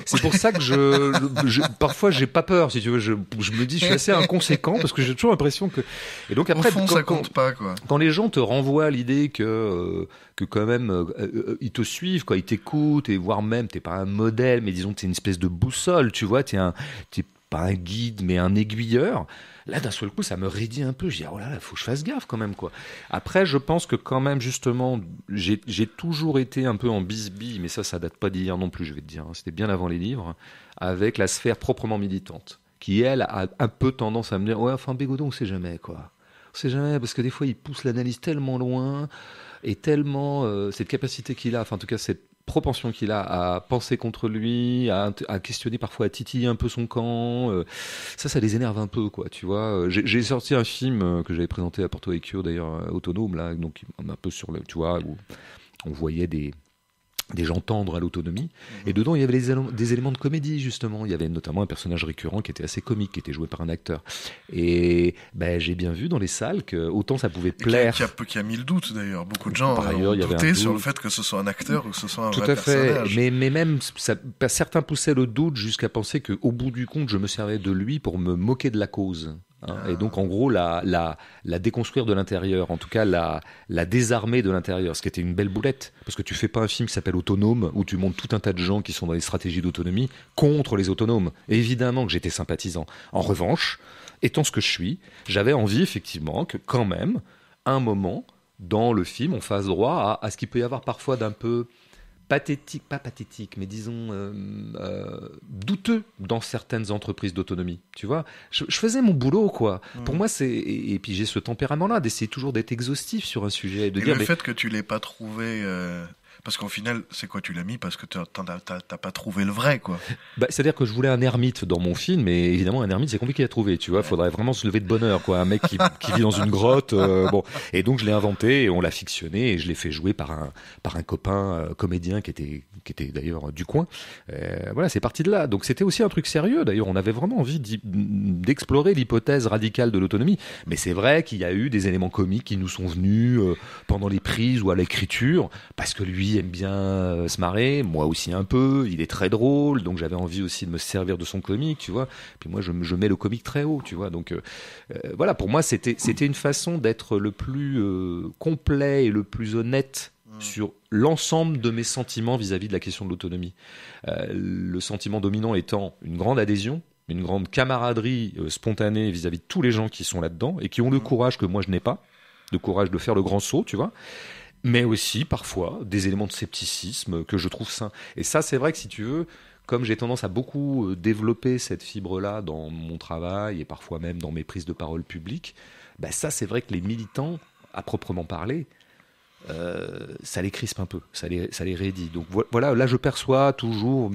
B: C'est pour ça que je, parfois, j'ai pas peur, si tu veux. Je, me dis, je suis assez inconséquent parce que j'ai toujours l'impression que. Et donc après, Au fond, ça compte pas quoi. Quand les gens te renvoient l'idée que euh, que quand même euh, euh, euh, ils te suivent, quoi, ils t'écoutent, et voire même, t'es pas un modèle, mais disons que t'es une espèce de boussole, tu vois, t'es un, pas un guide, mais un aiguilleur. Là, d'un seul coup, ça me ridit un peu. Je dis, ah, oh là là, faut que je fasse gaffe quand même, quoi. Après, je pense que quand même, justement, j'ai, toujours été un peu en bisbille, mais ça, ça date pas d'hier non plus, je vais te dire. Hein. C'était bien avant les livres, avec la sphère proprement militante, qui, elle, a un peu tendance à me dire, ouais, enfin, Bégodon, on sait jamais, quoi. On sait jamais, parce que des fois, ils poussent l'analyse tellement loin est tellement euh, cette capacité qu'il a, enfin en tout cas cette propension qu'il a à penser contre lui, à, questionner parfois, à titiller un peu son camp, euh, ça, ça les énerve un peu, quoi, tu vois. Euh, j'ai sorti un film que j'avais présenté à Porto Aecchio, d'ailleurs, autonome, là, donc un peu sur le, tu vois, où on voyait des, des gens tendres à l'autonomie. Et mhm. dedans, il y avait des éléments, de comédie, justement. Il y avait notamment un personnage récurrent qui était assez comique, qui était joué par un acteur. Et ben, j'ai bien vu dans les salles que autant ça pouvait plaire. Qui a, qui a, qui a mis le doute, d'ailleurs. Beaucoup de gens ont douté sur le fait
A: que ce soit un acteur ou que ce soit un Tout à fait. Mais,
B: mais même, certains poussaient le doute jusqu'à penser qu'au bout du compte, je me servais de lui pour me moquer de la cause. Hein. Et donc, en gros, la, déconstruire de l'intérieur, en tout cas la, désarmer de l'intérieur, ce qui était une belle boulette, parce que tu fais pas un film qui s'appelle Autonome, où tu montes tout un tas de gens qui sont dans des stratégies d'autonomie contre les autonomes. évidemment que j'étais sympathisant. En revanche, étant ce que je suis, j'avais envie effectivement que quand même, un moment, dans le film, on fasse droit à, à ce qu'il peut y avoir parfois d'un peu pathétique, pas pathétique, mais disons euh, euh, douteux dans certaines entreprises d'autonomie. Tu vois, je, faisais mon boulot, quoi. Pour mm. moi, c'est et, puis j'ai ce tempérament-là d'essayer toujours d'être exhaustif sur un sujet et de Le fait que
A: tu l'aies pas trouvé euh, parce qu'en final, c'est quoi Tu l'as mis parce que t'as pas trouvé le vrai, quoi.
B: Bah, C'est-à-dire que je voulais un ermite dans mon film, mais évidemment, un ermite, c'est compliqué à trouver, tu vois. Faudrait vraiment se lever de bonheur quoi. Un mec qui, vit dans une grotte. Euh, bon. Et donc, je l'ai inventé, on l'a fictionné, et je l'ai fait jouer par un, par un copain euh, comédien qui était, qui était d'ailleurs du coin. Euh, voilà, c'est parti de là. Donc, c'était aussi un truc sérieux, d'ailleurs. On avait vraiment envie d'explorer l'hypothèse radicale de l'autonomie. Mais c'est vrai qu'il y a eu des éléments comiques qui nous sont venus pendant les prises ou à l'écriture, parce que lui, aime bien euh, se marrer, moi aussi un peu, il est très drôle, donc j'avais envie aussi de me servir de son comique, tu vois. Puis moi, je, mets le comique très haut, tu vois. Donc euh, euh, voilà, pour moi, c'était une façon d'être le plus complet et le plus honnête mm. sur l'ensemble de mes sentiments vis-à-vis de la question de l'autonomie. le sentiment dominant étant une grande adhésion, une grande camaraderie spontanée vis-à-vis -vis de tous les gens qui sont là-dedans et qui ont le mm. courage que moi je n'ai pas, le courage de faire le grand saut, tu vois mais aussi parfois des éléments de scepticisme que je trouve sains. Et ça, c'est vrai que si tu veux, comme j'ai tendance à beaucoup euh, développer cette fibre-là dans mon travail et parfois même dans mes prises de parole publiques, bah ça, c'est vrai que les militants, à proprement parler, euh, ça les crispe un peu, ça les, ça raidit. Donc voilà, là je perçois toujours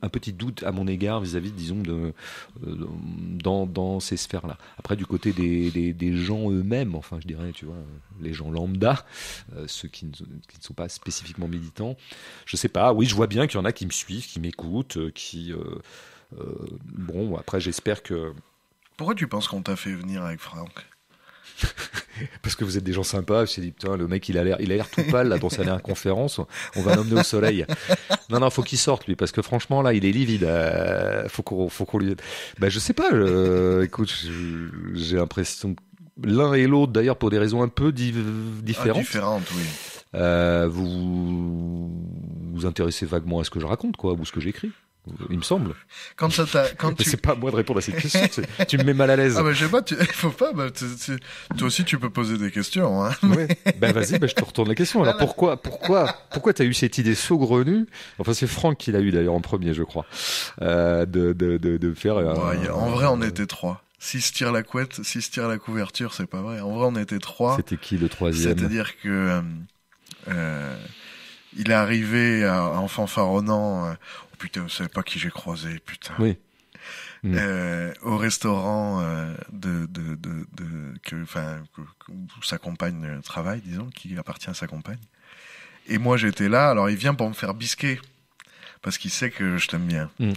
B: un petit doute à mon égard vis-à-vis, disons, euh, dans, ces sphères-là. Après, du côté des, gens eux-mêmes, enfin je dirais, tu vois, les gens lambda, euh, ceux qui ne, qui sont pas spécifiquement militants, je sais pas, oui, je vois bien qu'il y en a qui me suivent, qui m'écoutent, qui. bon, après j'espère que.
A: Pourquoi tu penses qu'on t'a fait venir avec Franck
B: parce que vous êtes des gens sympas. Je me dit, putain, le mec, il a l'air, il a l'air tout pâle là dans sa dernière conférence. On va l'emmener au soleil. Non, non, faut qu'il sorte lui, parce que franchement, là, il est livide. Euh, faut qu'on, faut qu'on lui. Bah, je sais pas. Euh, écoute, j'ai l'impression l'un et l'autre, d'ailleurs, pour des raisons un peu ah, différentes. oui. Euh, vous, vous intéressez vaguement à ce que je raconte, quoi, ou ce que j'écris. Il me semble.
A: Quand ça quand C'est
B: pas à moi de répondre à cette question. tu me mets mal à l'aise. Ah bah je sais pas.
A: Faut pas. Bah, toi aussi tu peux poser des questions. Hein.
B: Ben, vas-y. Ben, je te retourne la question. Alors pourquoi pourquoi pourquoi t'as eu cette idée saugrenue Enfin c'est Franck qui l'a eu d'ailleurs en premier je crois. Euh, de, de, de, faire. en vrai on
A: était trois. Si se tire la couette, si se tire la couverture, c'est pas vrai. En vrai on était trois. C'était qui le troisième C'est-à-dire que. Euh, euh, il est arrivé en fanfaronnant putain, vous savez pas qui j'ai croisé, putain. Oui. Euh, mm. au restaurant euh, de, de, de, que, enfin, où sa compagne euh, travaille, disons, qui appartient à sa compagne. Et moi, j'étais là. Alors, il vient pour me faire bisquer parce qu'il sait que je t'aime bien. Mm.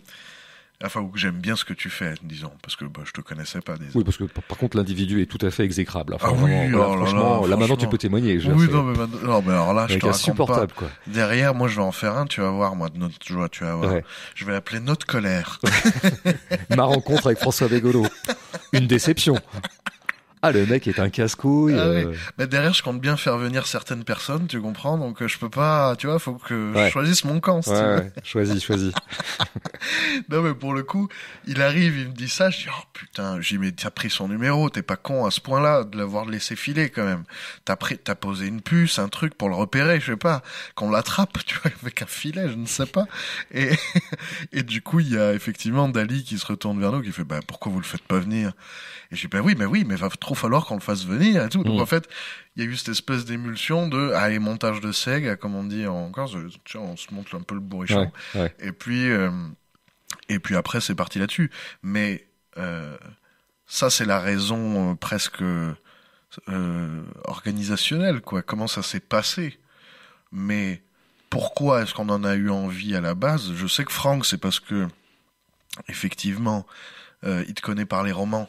A: Enfin, ou que j'aime bien ce que tu fais, disons, parce que bah, je te connaissais pas. Disons.
B: Oui, parce que par contre, l'individu est tout à fait exécrable. Enfin, ah oui, vraiment, oh là, là, maintenant tu peux témoigner. oui, non mais, alors là, je te Quoi.
A: Derrière, moi, je vais en faire un. Tu vas voir, moi, de notre joie, tu vas voir. Je vais
B: l'appeler notre colère. Ma rencontre avec François Bégolo. Une déception. Ah, le mec est un casse-couille. Ah euh.
A: Mais derrière, je compte bien faire venir certaines personnes, tu comprends. Donc, euh, je peux pas, tu vois, faut que je choisisse mon camp. Si ouais,
B: Choisis, choisis.
A: non, mais pour le coup, il arrive, il me dit ça. Je dis, oh putain, j'ai mais t'as pris son numéro, t'es pas con à ce point-là de l'avoir laissé filer quand même. T'as pris, t'as posé une puce, un truc pour le repérer, je sais pas, qu'on l'attrape, tu vois, avec un filet, je ne sais pas. Et, et du coup, il y a effectivement Dali qui se retourne vers nous, qui fait, bah, pourquoi vous le faites pas venir? Et j'ai, bah oui, mais bah oui, mais va trop va falloir qu'on le fasse venir et tout. Donc en mm. fait, il y a eu cette espèce d'émulsion de allez ah, montage de seg, comme on dit en Corse, on se monte un peu le bourrichon. Et puis euh, et puis après c'est parti là-dessus. Mais euh, ça c'est la raison euh, presque organisationnelle quoi. Comment ça s'est passé Mais pourquoi est-ce qu'on en a eu envie à la base Je sais que Franck, c'est parce que effectivement, il te connaît par les romans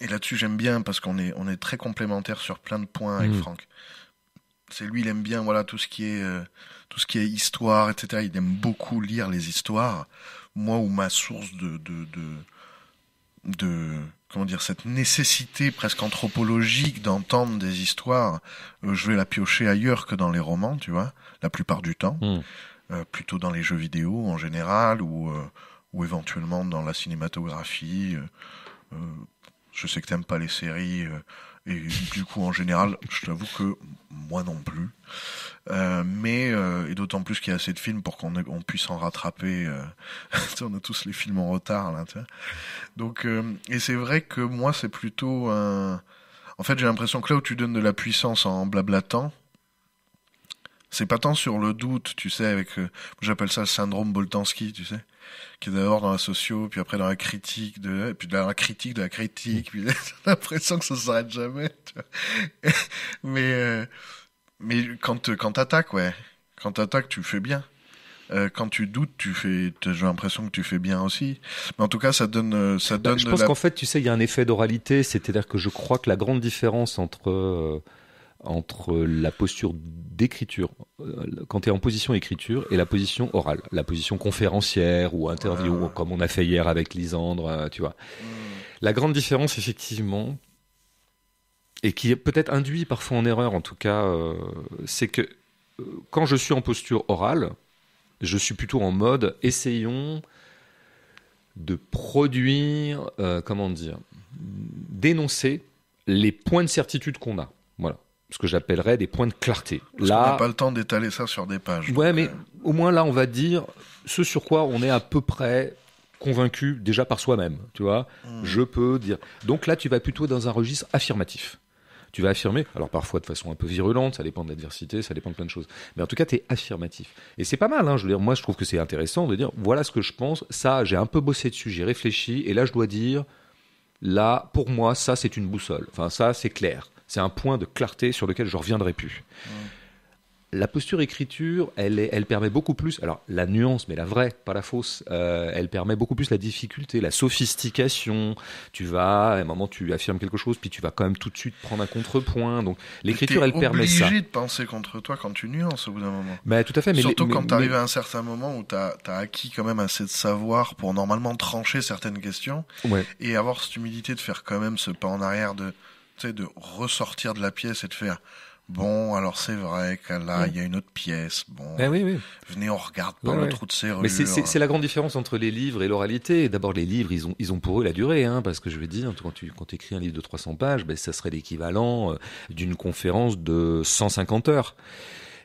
A: et là-dessus, j'aime bien parce qu'on est, on est très complémentaires sur plein de points avec mm. Franck. C'est lui, il aime bien voilà tout ce qui est euh, tout ce qui est histoire, etc. Il aime beaucoup lire les histoires. Moi, ou ma source de, de, de de comment dire cette nécessité presque anthropologique d'entendre des histoires, euh, je vais la piocher ailleurs que dans les romans, tu vois, la plupart du temps, mm. euh, plutôt dans les jeux vidéo en général ou ou éventuellement dans la cinématographie, je sais que t'aimes pas les séries. Euh, et du coup, en général, je t'avoue que moi non plus. Euh, mais euh, et d'autant plus qu'il y a assez de films pour qu'on puisse en rattraper. on a tous les films en retard là. Donc et c'est vrai que moi c'est plutôt un. En fait, j'ai l'impression que là où tu donnes de la puissance en blablatant, c'est pas tant sur le doute, tu sais, avec, euh, j'appelle ça le syndrome Boltanski, tu sais, qui est d'abord dans la socio, puis après dans la critique de, puis dans la critique de la critique, puis j'ai l'impression que ça s'arrête jamais, tu vois. Mais, euh, mais quand, quand t'attaques, ouais. Quand t'attaques, tu fais bien. Euh, quand tu doutes, tu fais. J'ai l'impression que tu fais bien aussi. Mais en tout cas, ça donne, ça bah, donne. Je pense qu'en
B: fait, tu sais, il y a un effet d'oralité. C'est-à-dire que je crois que la grande différence entre entre la posture d'écriture, euh, quand tu es en position écriture, et la position orale, la position conférencière ou interview, ah. comme on a fait hier avec Lisandre, euh, tu vois. Hmm. La grande différence, effectivement, et qui est peut-être induit parfois en erreur, en tout cas, euh, c'est que quand je suis en posture orale, je suis plutôt en mode essayons de produire, comment dire, d'énoncer les points de certitude qu'on a. Voilà ce que j'appellerais des points de clarté. là, on n'a pas le
A: temps d'étaler ça sur des pages.
B: Ouais, mais euh, au moins là, on va dire ce sur quoi on est à peu près convaincu déjà par soi-même. Tu vois, hmm. je peux dire. Donc là, tu vas plutôt dans un registre affirmatif. Tu vas affirmer, alors parfois de façon un peu virulente, ça dépend de l'adversité, ça dépend de plein de choses. Mais en tout cas, tu es affirmatif. Et c'est pas mal, hein, je veux dire, moi je trouve que c'est intéressant de dire, voilà ce que je pense, ça, j'ai un peu bossé dessus, j'ai réfléchi, et là je dois dire, là, pour moi, ça c'est une boussole. Enfin, ça c'est clair. C'est un point de clarté sur lequel je reviendrai plus. Mm. La posture écriture, elle, permet beaucoup plus, alors la nuance, mais la vraie, pas la fausse, euh, elle permet beaucoup plus la difficulté, la sophistication. Tu vas, à un moment, tu affirmes quelque chose, puis tu vas quand même tout de suite prendre un contrepoint. Donc l'écriture, elle permet ça. Tu obligé
A: de penser contre toi quand tu nuances au bout d'un moment. Mais bah, tout à fait. Mais Surtout quand tu arrives à un certain moment où tu as, acquis quand même assez de savoir pour normalement trancher certaines questions et avoir cette humilité de faire quand même ce pas en arrière de de ressortir de la pièce et de faire. Bon, alors c'est vrai que là, il y a une autre pièce. Bon, ben oui, oui. venez, on regarde par le trou de serrure. Mais hein. c'est la
B: grande différence entre les livres et l'oralité. D'abord, les livres, ils ont, ils ont pour eux la durée, hein, parce que je veux dire, quand tu quand écris un livre de 300 pages, ben, ça serait l'équivalent euh, d'une conférence de 150 heures.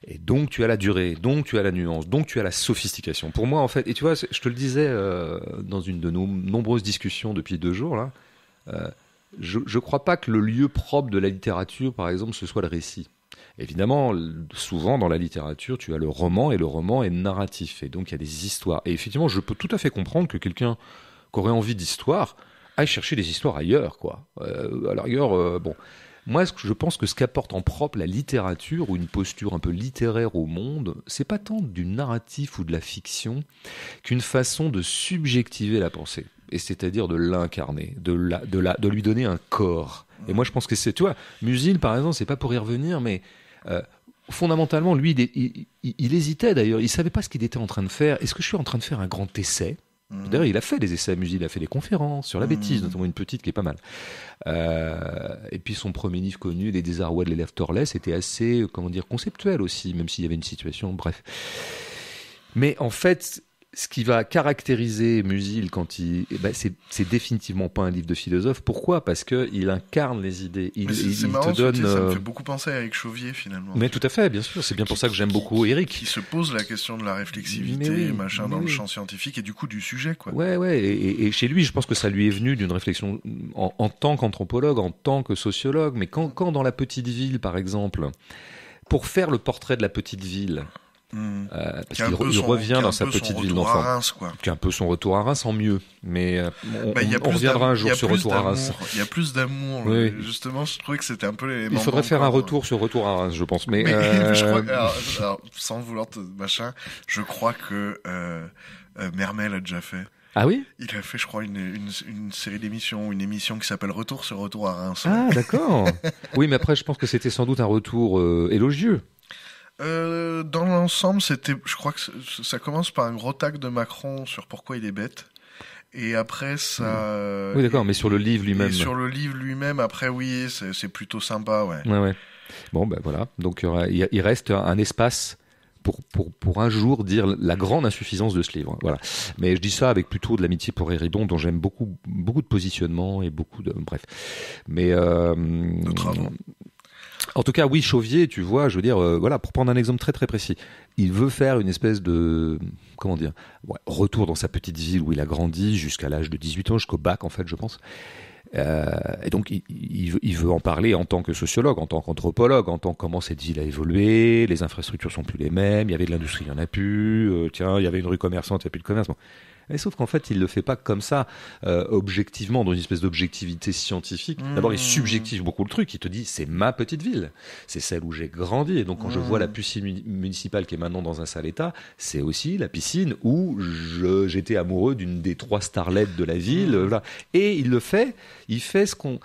B: Et donc tu as la durée, donc tu as la nuance, donc tu as la sophistication. Pour moi, en fait, et tu vois, je te le disais euh, dans une de nos nombreuses discussions depuis deux jours là. Euh, je ne crois pas que le lieu propre de la littérature, par exemple, ce soit le récit. Évidemment, souvent dans la littérature, tu as le roman et le roman est narratif et donc il y a des histoires. Et effectivement, je peux tout à fait comprendre que quelqu'un qui aurait envie d'histoire aille chercher des histoires ailleurs, quoi. à euh, euh, bon. Moi, je pense que ce qu'apporte en propre la littérature ou une posture un peu littéraire au monde, c'est pas tant du narratif ou de la fiction qu'une façon de subjectiver la pensée et c'est-à-dire de l'incarner, de, la, de, la, de lui donner un corps. Et moi, je pense que c'est, tu vois, Musil, par exemple, c'est pas pour y revenir, mais euh, fondamentalement, lui, il, hésitait d'ailleurs, il savait pas ce qu'il était en train de faire. Est-ce que je suis en train de faire un grand essai mm. D'ailleurs, il a fait des essais à Musil, il a fait des conférences sur la mm. bêtise, notamment une petite qui est pas mal. Euh, et puis son premier livre connu, Les désarrois de l'élève Torless, était assez, euh, comment dire, conceptuel aussi, même s'il y avait une situation, bref. Mais en fait, ce qui va caractériser Musil quand il, eh ben, c'est, définitivement pas un livre de philosophe. Pourquoi Parce que il incarne les idées. Il, te donne. ça me euh, fait beaucoup
A: penser à Eric Chauvier finalement. Mais
B: tout à fait, bien sûr. C'est bien pour ça que j'aime beaucoup Eric. Qui
A: se pose la question de la réflexivité, machin, dans le champ scientifique et du
B: coup du sujet, quoi. Ouais, ouais. Et, chez lui, je pense que ça lui est venu d'une réflexion en, tant qu'anthropologue, en tant que sociologue. Mais quand, quand dans la petite ville, par exemple, pour faire le portrait de la petite ville, Hmm. Euh, parce qu'il revient dans sa petite ville d'enfant. Qui un peu son retour à Reims en mieux. Mais euh, on, bah, reviendra un jour sur Retour à Reims. Il y a plus d'amour.
A: Justement, je trouvais que c'était un peu l'élément. Il faudrait faire un
B: retour sur Retour à Reims, je pense. Mais, je euh, crois,
A: sans vouloir te machin, je crois que Mermel a déjà fait. Ah oui Il a fait, je crois, une, une série d'émissions, une émission qui s'appelle Retour sur
B: Retour à Reims. Ah, d'accord. oui, mais après, je pense que c'était sans doute un retour élogieux.
A: Euh, dans l'ensemble, c'était, je crois que ça commence par un gros tag de Macron sur pourquoi il est bête. Et après, ça. Hmm. Euh, oui, d'accord, mais
B: sur le livre lui-même. Sur
A: le livre lui-même, après, oui, c'est plutôt sympa, ouais.
B: Ouais, ouais. Bon, ben voilà. Donc, il reste un espace pour, pour, pour, un jour dire la grande insuffisance de ce livre. Hein, voilà. Mais je dis ça avec plutôt de l'amitié pour Héridon, dont j'aime beaucoup, beaucoup de positionnement et beaucoup de. Bref. Mais. Euh, en tout cas, oui, Chauvier, tu vois, je veux dire, euh, voilà, pour prendre un exemple très très précis, il veut faire une espèce de, comment dire, retour dans sa petite ville où il a grandi jusqu'à l'âge de 18 ans, jusqu'au bac en fait, je pense. Euh, et donc, il, veut, en parler en tant que sociologue, en tant qu'anthropologue, en tant que comment cette ville a évolué, les infrastructures sont plus les mêmes, il y avait de l'industrie, il n'y en a plus, euh, tiens, il y avait une rue commerçante, il n'y a plus de commerce. Mais sauf qu'en fait, il le fait pas comme ça, euh, objectivement, dans une espèce d'objectivité scientifique. Hmm. D'abord, il subjective beaucoup le truc. Il te dit, c'est ma petite ville, c'est celle où j'ai grandi. Et donc, quand je hmm. vois la piscine municipale qui est maintenant dans un sale état, c'est aussi la piscine où j'étais amoureux d'une des trois starlettes de la ville. Hmm. Voilà. Et il le fait. Il fait ce qu'on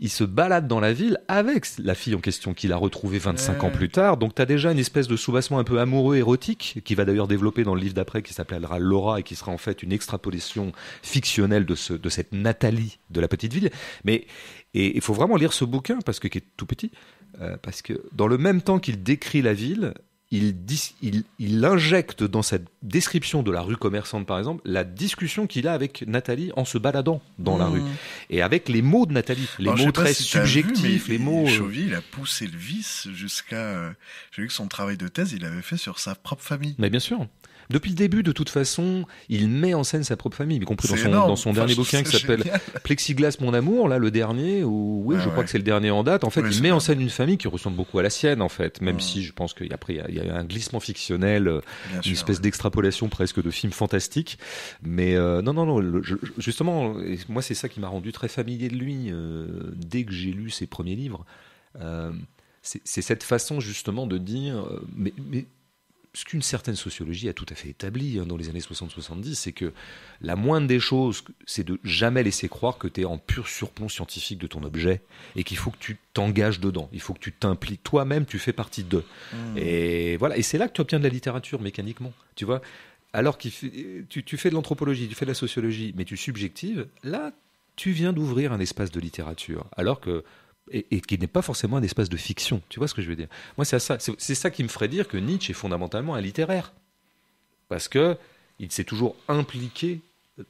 B: il se balade dans la ville avec la fille en question qu'il a retrouvée 25 ans plus tard. Donc tu as déjà une espèce de soubassement un peu amoureux érotique qui va d'ailleurs développer dans le livre d'après qui s'appellera Laura et qui sera en fait une extrapolation fictionnelle de, ce, de cette Nathalie de la petite ville. Mais il faut vraiment lire ce bouquin parce que qui est tout petit, euh, parce que dans le même temps qu'il décrit la ville, il, injecte dans cette description de la rue commerçante, par exemple, la discussion qu'il a avec Nathalie en se baladant dans la hmm. rue. Et avec les mots de Nathalie, les mots très subjectifs, les
A: mots. Euh, Chauvy, il a poussé le vice jusqu'à. Euh, j'ai vu que son
B: travail de thèse, il l'avait fait sur sa propre famille. Mais bien sûr. Depuis le début, de toute façon, il met en scène sa propre famille, y compris dans son, dernier bouquin qui s'appelle Plexiglas Mon Amour, là, le dernier, ou oui, je crois que c'est le dernier en date. En fait, il met en scène une famille qui ressemble beaucoup à la sienne, en fait, même si je pense qu'après, il y, a un glissement fictionnel, euh, une espèce d'extrapolation presque de film fantastique. Mais euh, non, non, non, justement, moi, c'est ça qui m'a rendu très familier de lui euh, dès que j'ai lu ses premiers livres. c'est cette façon justement de dire, mais ce qu'une certaine sociologie a tout à fait établi hein, dans les années 60-70, c'est que la moindre des choses, c'est de jamais laisser croire que tu es en pur surplomb scientifique de ton objet et qu'il faut que tu t'engages dedans, il faut que tu t'impliques toi-même, tu fais partie d'eux. Mmh. Et voilà, et c'est là que tu obtiens de la littérature mécaniquement, tu vois. Alors que tu, tu fais de l'anthropologie, tu fais de la sociologie, mais tu subjectives, là, tu viens d'ouvrir un espace de littérature. Alors que et, qui n'est pas forcément un espace de fiction. Tu vois ce que je veux dire Moi, c'est ça, c'est ça qui me ferait dire que Nietzsche est fondamentalement un littéraire, parce que il s'est toujours impliqué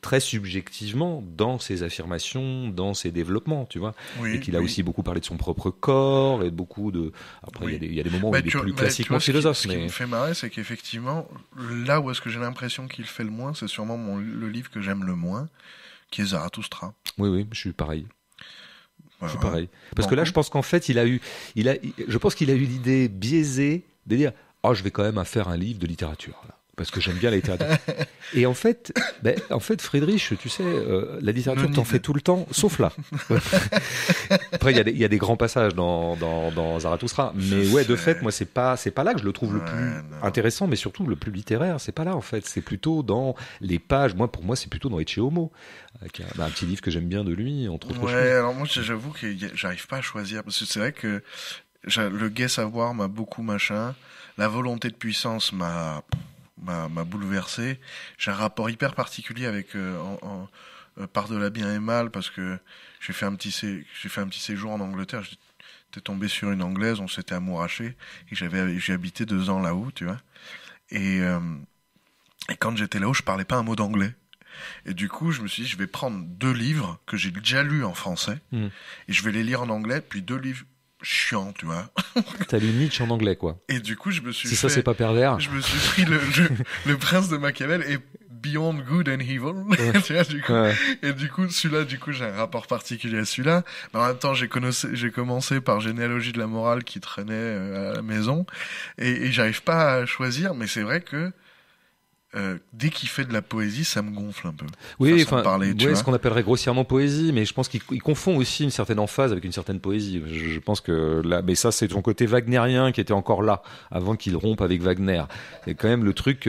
B: très subjectivement dans ses affirmations, dans ses développements, tu vois. et qu'il a aussi beaucoup parlé de son propre corps et beaucoup de. Après, il, y a des, moments où bah, il est plus bah, classiquement philosophe. Ce mais... ce me fait
A: marrer, c'est qu'effectivement, là où est-ce que j'ai l'impression qu'il fait le moins, c'est sûrement le livre que j'aime le moins, qui est Zarathustra.
B: Oui, oui, je suis pareil pareil. Parce que là, je pense qu'en fait, il a eu, il a, je pense qu'il a eu l'idée biaisée de dire, ah, je vais quand même faire un livre de littérature parce que j'aime bien la littérature. Et en fait, ben, en fait, Friedrich, tu sais, euh, la littérature mmh, t'en mmh. fait tout le temps, sauf là. Après, il y, y, a des grands passages dans, dans, dans mais ouais, de fait, moi, c'est pas c'est pas là que je le trouve le plus intéressant, mais surtout le plus littéraire. C'est pas là, en fait. C'est plutôt dans les pages. Moi, pour moi, c'est plutôt dans Ecce Homo, un, petit livre que j'aime bien de lui, entre autres ouais, alors
A: moi, j'avoue que j'arrive pas à choisir parce que c'est vrai que le gai savoir m'a beaucoup machin, la volonté de puissance m'a m'a bouleversé. J'ai un rapport hyper particulier avec euh, en, en, euh, par delà bien et mal parce que j'ai fait un petit j'ai fait un petit séjour en Angleterre. J'étais tombé sur une anglaise, on s'était amouraché et j'avais j'ai habité deux ans là-haut, tu vois. Euh, et, quand j'étais là-haut, je parlais pas un mot d'anglais. Et du coup, je me suis dit, je vais prendre deux livres que j'ai déjà lus en français hmm. et je vais les lire en anglais, puis deux livres
B: chiant, tu vois. T'as lu Nietzsche en anglais, quoi. Et du coup, je me suis. Si ça, c'est pas pervers. Je me
A: suis pris le, le, prince de Machiavel et Beyond Good and Evil. Et du coup, celui-là, du coup, j'ai un rapport particulier à celui-là. Mais en même temps, j'ai j'ai commencé par Généalogie de la morale qui traînait euh, à la maison. et j'arrive pas à choisir, mais c'est vrai que euh, dès qu'il fait de la poésie, ça me gonfle
B: un peu. Oui, enfin, ce qu'on appellerait grossièrement poésie, mais je pense qu'il confond aussi une certaine emphase avec une certaine poésie. Je, pense que là, mais ça, c'est son côté wagnérien qui était encore là avant qu'il rompe avec Wagner. Et quand même le truc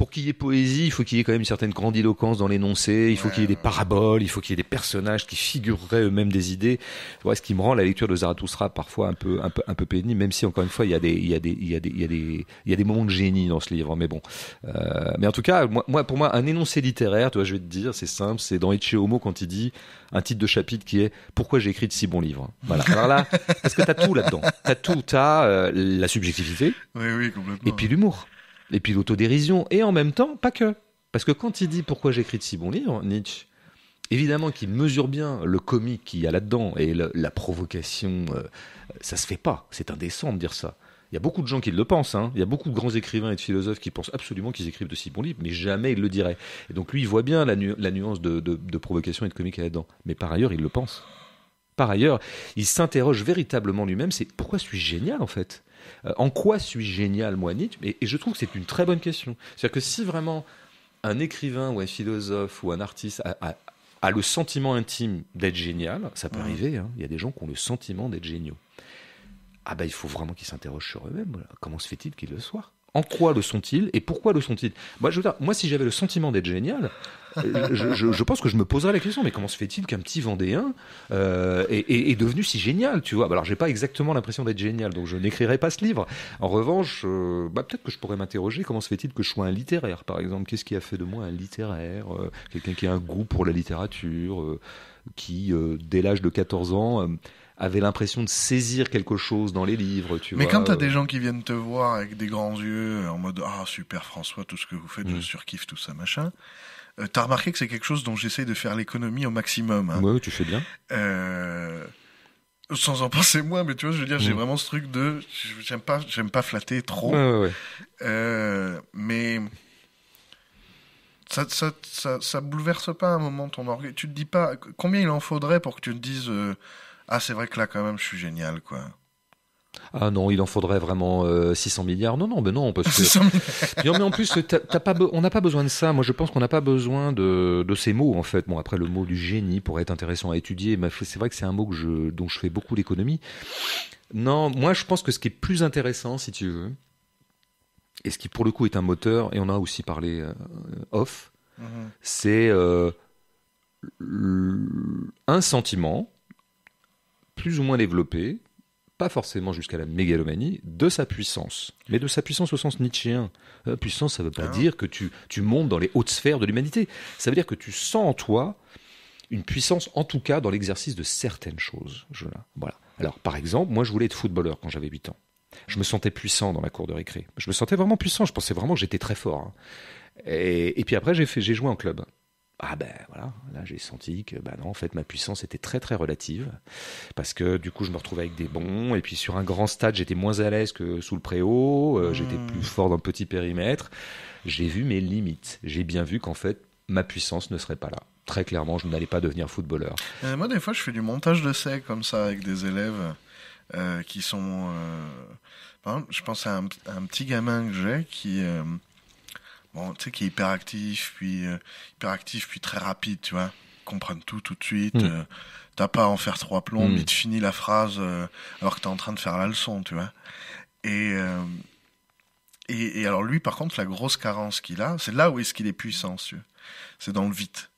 B: pour qu'il y ait poésie, il faut qu'il y ait quand même une certaine grandiloquence dans l'énoncé, il faut qu'il y ait des paraboles, il faut qu'il y ait des personnages qui figureraient eux-mêmes des idées. ouais ce qui me rend la lecture de Zarathustra parfois un peu, un peu, un peu pénible, même si encore une fois, il y a des, il y a des, il y a des, il y a des, moments de génie dans ce livre. Mais bon. Euh, mais en tout cas, moi, pour moi, un énoncé littéraire, tu vois, je vais te dire, c'est simple, c'est dans Etche Homo quand il dit un titre de chapitre qui est Pourquoi j'ai écrit de si bons livres Voilà. Alors là, parce que t'as tout là-dedans. T'as tout. T'as euh, la subjectivité. Oui, oui, complètement. Et puis l'humour. Et puis l'autodérision. Et en même temps, pas que. Parce que quand il dit pourquoi j'écris de si bons livres, Nietzsche, évidemment qu'il mesure bien le comique qu'il y a là-dedans et la provocation. Euh, ça se fait pas. C'est indécent de dire ça. Il y a beaucoup de gens qui le pensent. Hein. Il y a beaucoup de grands écrivains et de philosophes qui pensent absolument qu'ils écrivent de si bons livres, mais jamais ils le diraient. Et donc lui, il voit bien la, nuance de, de, provocation et de comique là-dedans. Mais par ailleurs, il le pense. Par ailleurs, il s'interroge véritablement lui-même. C'est pourquoi suis-je génial en fait euh, en quoi suis-je génial, moi, Nietzsche et, je trouve que c'est une très bonne question. C'est-à-dire que si vraiment un écrivain ou un philosophe ou un artiste a, le sentiment intime d'être génial, ça peut mmh. arriver, hein. il y a des gens qui ont le sentiment d'être géniaux. Ah ben, il faut vraiment qu'ils s'interrogent sur eux-mêmes. Comment se fait-il qu'ils le soient en quoi le sont-ils et pourquoi le sont-ils Moi, je veux dire, moi, si j'avais le sentiment d'être génial, euh, je, pense que je me poserais la question, mais comment se fait-il qu'un petit Vendéen euh, est, devenu si génial, tu vois Alors, j'ai pas exactement l'impression d'être génial, donc je n'écrirai pas ce livre. En revanche, euh, bah, peut-être que je pourrais m'interroger comment se fait-il que je sois un littéraire, par exemple Qu'est-ce qui a fait de moi un littéraire Quelqu'un qui a un goût pour la littérature, qui, dès l'âge de 14 ans avait l'impression de saisir quelque chose dans les livres. Tu Mais quand tu as euh. des
A: gens qui viennent te voir avec des grands yeux, en mode Ah, super François, tout ce que vous faites, mmh. je mm. surkiffe tout ça, machin. Euh, T'as remarqué que c'est quelque chose dont j'essaye de faire l'économie au maximum. Hein. Oui, tu fais bien. Euh, sans en penser moi, mais tu vois, je veux dire, j'ai mm. vraiment ce truc de, j'aime pas, j'aime pas flatter trop. Ouais, ouais, ouais. Euh, mais ça, ça, ça, bouleverse pas un moment ton orgueil. Tu te dis pas combien il en faudrait pour que tu te dises ah c'est vrai que là quand même je suis
B: génial quoi. Ah non, il en faudrait vraiment 600 euh, milliards. Non, non, mais non, parce que. non, mais en plus, on n'a pas besoin de ça. Moi, je pense qu'on n'a pas besoin de, ces mots, en fait. Bon, après, le mot du génie pourrait être intéressant à étudier, mais c'est vrai que c'est un mot que je, dont je fais beaucoup l'économie. Non, moi, je pense que ce qui est plus intéressant, si tu veux, et ce qui pour le coup est un moteur, et on a aussi parlé euh, off, mm-hmm. c'est euh, un sentiment plus ou moins développé, pas forcément jusqu'à la mégalomanie, de sa puissance. Mais de sa puissance au sens nietzschéen. Euh, puissance, ça ne veut pas ah. dire que tu, tu montes dans les hautes sphères de l'humanité. Ça veut dire que tu sens en toi une puissance, en tout cas dans l'exercice de certaines choses. Je, voilà. Alors, par exemple, moi, je voulais être footballeur quand j'avais 8 ans. Je me sentais puissant dans la cour de récré. Je me sentais vraiment puissant. Je pensais vraiment que j'étais très fort. Hein. Et, et, puis après, j'ai joué en club ah ben voilà, là j'ai senti que ben en fait ma puissance était très très relative parce que du coup je me retrouvais avec des bons et puis sur un grand stade j'étais moins à l'aise que sous le préau, euh, hmm. j'étais plus fort dans le petit périmètre. J'ai vu mes limites, j'ai bien vu qu'en fait ma puissance ne serait pas là. Très clairement, je n'allais pas devenir footballeur.
A: Euh, moi des fois je fais du montage de sec comme ça avec des élèves euh, qui sont je pense à un petit gamin que j'ai qui bon, tu sais, qui est hyperactif, puis euh, hyperactif, puis très rapide, tu vois, comprend tout tout de suite. Tu hmm. euh, t'as pas à en faire trois plombs, mmh. te finis la phrase euh, alors que t'es en train de faire la leçon, tu vois. Euh, et, et, alors lui, par contre, la grosse carence qu'il a, c'est là où est-ce qu'il est puissant, c'est dans le vite.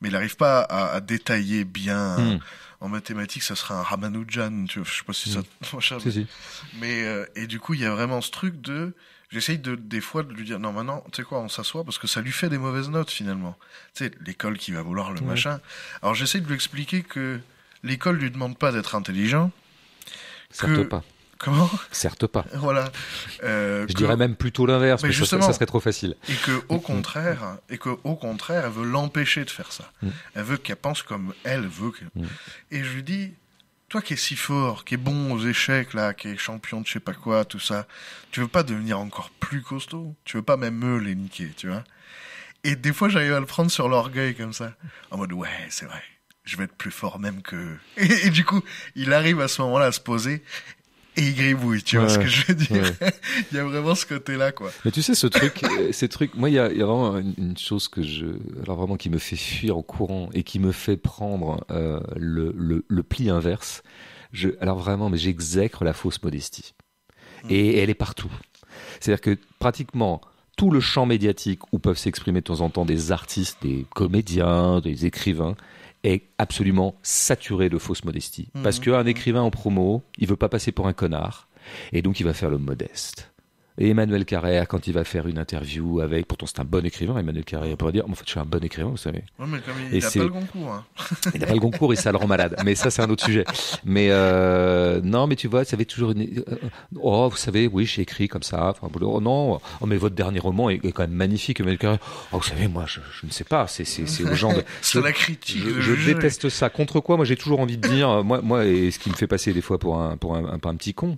A: Mais il n'arrive pas à, à, détailler bien. Hein. Hmm. En mathématiques, ça serait un Ramanujan, tu vois, je sais pas si ça. Hmm. Te... si, si. Mais et du coup, il y a vraiment ce truc de J'essaye de, des fois de lui dire non, maintenant, tu sais quoi, on s'assoit parce que ça lui fait des mauvaises notes finalement. Tu sais, l'école qui va vouloir le machin. Alors j'essaye de lui expliquer que l'école lui demande pas d'être intelligent.
B: Certes pas. Comment Certes pas.
A: Voilà. Euh, je dirais même plutôt l'inverse, mais, ça, serait trop facile. Et que au mm. contraire, et que au contraire, elle veut l'empêcher de faire ça. Mm. Elle veut qu'elle pense comme elle veut. Mm. Et je lui dis, toi qui es si fort, qui est bon aux échecs, là, qui est champion de je sais pas quoi, tout ça, tu veux pas devenir encore plus costaud Tu veux pas même me les niquer, tu vois Et des fois, j'arrive à le prendre sur l'orgueil comme ça, en mode ouais, c'est vrai, je vais être plus fort même que. et du coup, il arrive à ce moment-là à se poser et gribouille, tu vois ce que je veux dire Il y a vraiment ce côté-là, quoi.
B: Mais tu sais, ce truc, euh, ces trucs, moi, il y a, vraiment une chose que je, alors vraiment qui me fait fuir en courant et qui me fait prendre euh, le, pli inverse. alors vraiment, mais j'exècre la fausse modestie. Hmm. et elle est partout. C'est-à-dire que pratiquement tout le champ médiatique où peuvent s'exprimer de temps en temps des artistes, des comédiens, des écrivains, est absolument saturé de fausse modestie. Mmh. Parce qu'un mmh. écrivain en promo, il veut pas passer pour un connard. Et donc, il va faire le modeste. Et Emmanuel Carrère, quand il va faire une interview avec, pourtant c'est un bon écrivain, Emmanuel Carrère, on pourrait dire, en fait, je suis un bon écrivain, vous savez. mais comme hein. il n'a pas le concours. Hein. il n'a pas le concours et ça le rend malade. Mais ça, c'est un autre sujet. Mais euh, non, mais tu vois, ça avait toujours une. Euh, oh, vous savez, oui, j'ai écrit comme ça. Enfin, oh, non, oh, mais votre dernier roman est, quand même magnifique, Emmanuel Carrère. Oh, vous savez, moi, je, ne sais pas. C'est aux gens de. la critique. Je, déteste ça. Contre quoi, moi, j'ai toujours envie de dire, euh, moi, moi, et ce qui me fait passer des fois pour un, pour un, petit con,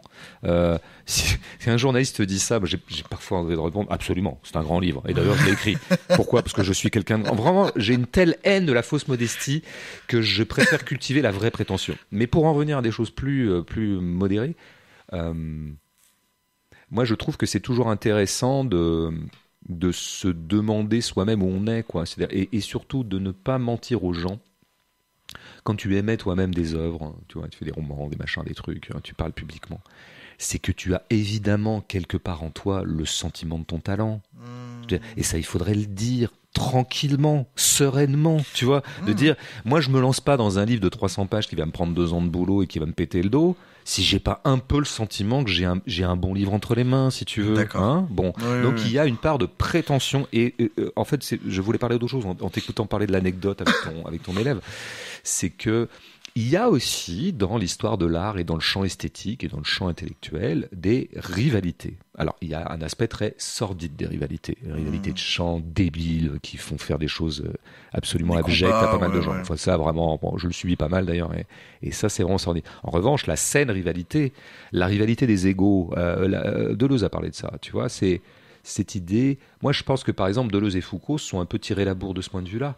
B: C'est un journaliste dit ça, j'ai parfois envie de répondre absolument. C'est un grand livre. Et d'ailleurs, je l'ai écrit. Pourquoi Parce que je suis quelqu'un. Vraiment, j'ai une telle haine de la fausse modestie que je préfère cultiver la vraie prétention. Mais pour en venir à des choses plus euh, plus modérées, euh, moi, je trouve que c'est toujours intéressant de de se demander soi-même où on est, quoi. Et, surtout de ne pas mentir aux gens. Quand tu émets toi-même des œuvres, hein, tu vois, tu fais des romans, des machins, des trucs, hein, tu parles publiquement c'est que tu as évidemment quelque part en toi le sentiment de ton talent. Hmm. Et ça, il faudrait le dire tranquillement, sereinement, tu vois, de hmm. dire, moi je me lance pas dans un livre de 300 pages qui va me prendre deux ans de boulot et qui va me péter le dos, si j'ai pas un peu le sentiment que j'ai un, bon livre entre les mains, si tu veux. D'accord. Hein. bon, donc il y a une part de prétention et, euh, en fait, je voulais parler d'autre chose en, t'écoutant parler de l'anecdote avec avec ton élève, c'est que il y a aussi dans l'histoire de l'art et dans le champ esthétique et dans le champ intellectuel des rivalités. Alors, il y a un aspect très sordide des rivalités, rivalités hmm. de champ débiles qui font faire des choses euh, absolument abjectes à pas mal de gens. ça, vraiment, je le subis pas mal d'ailleurs, et, ça, c'est vraiment sordide. En revanche, la saine rivalité, la rivalité des égaux, euh, euh, Deleuze a parlé de ça, tu vois, c'est cette idée. Moi, je pense que par exemple, Deleuze et Foucault sont un peu tirés la bourre de ce point de vue-là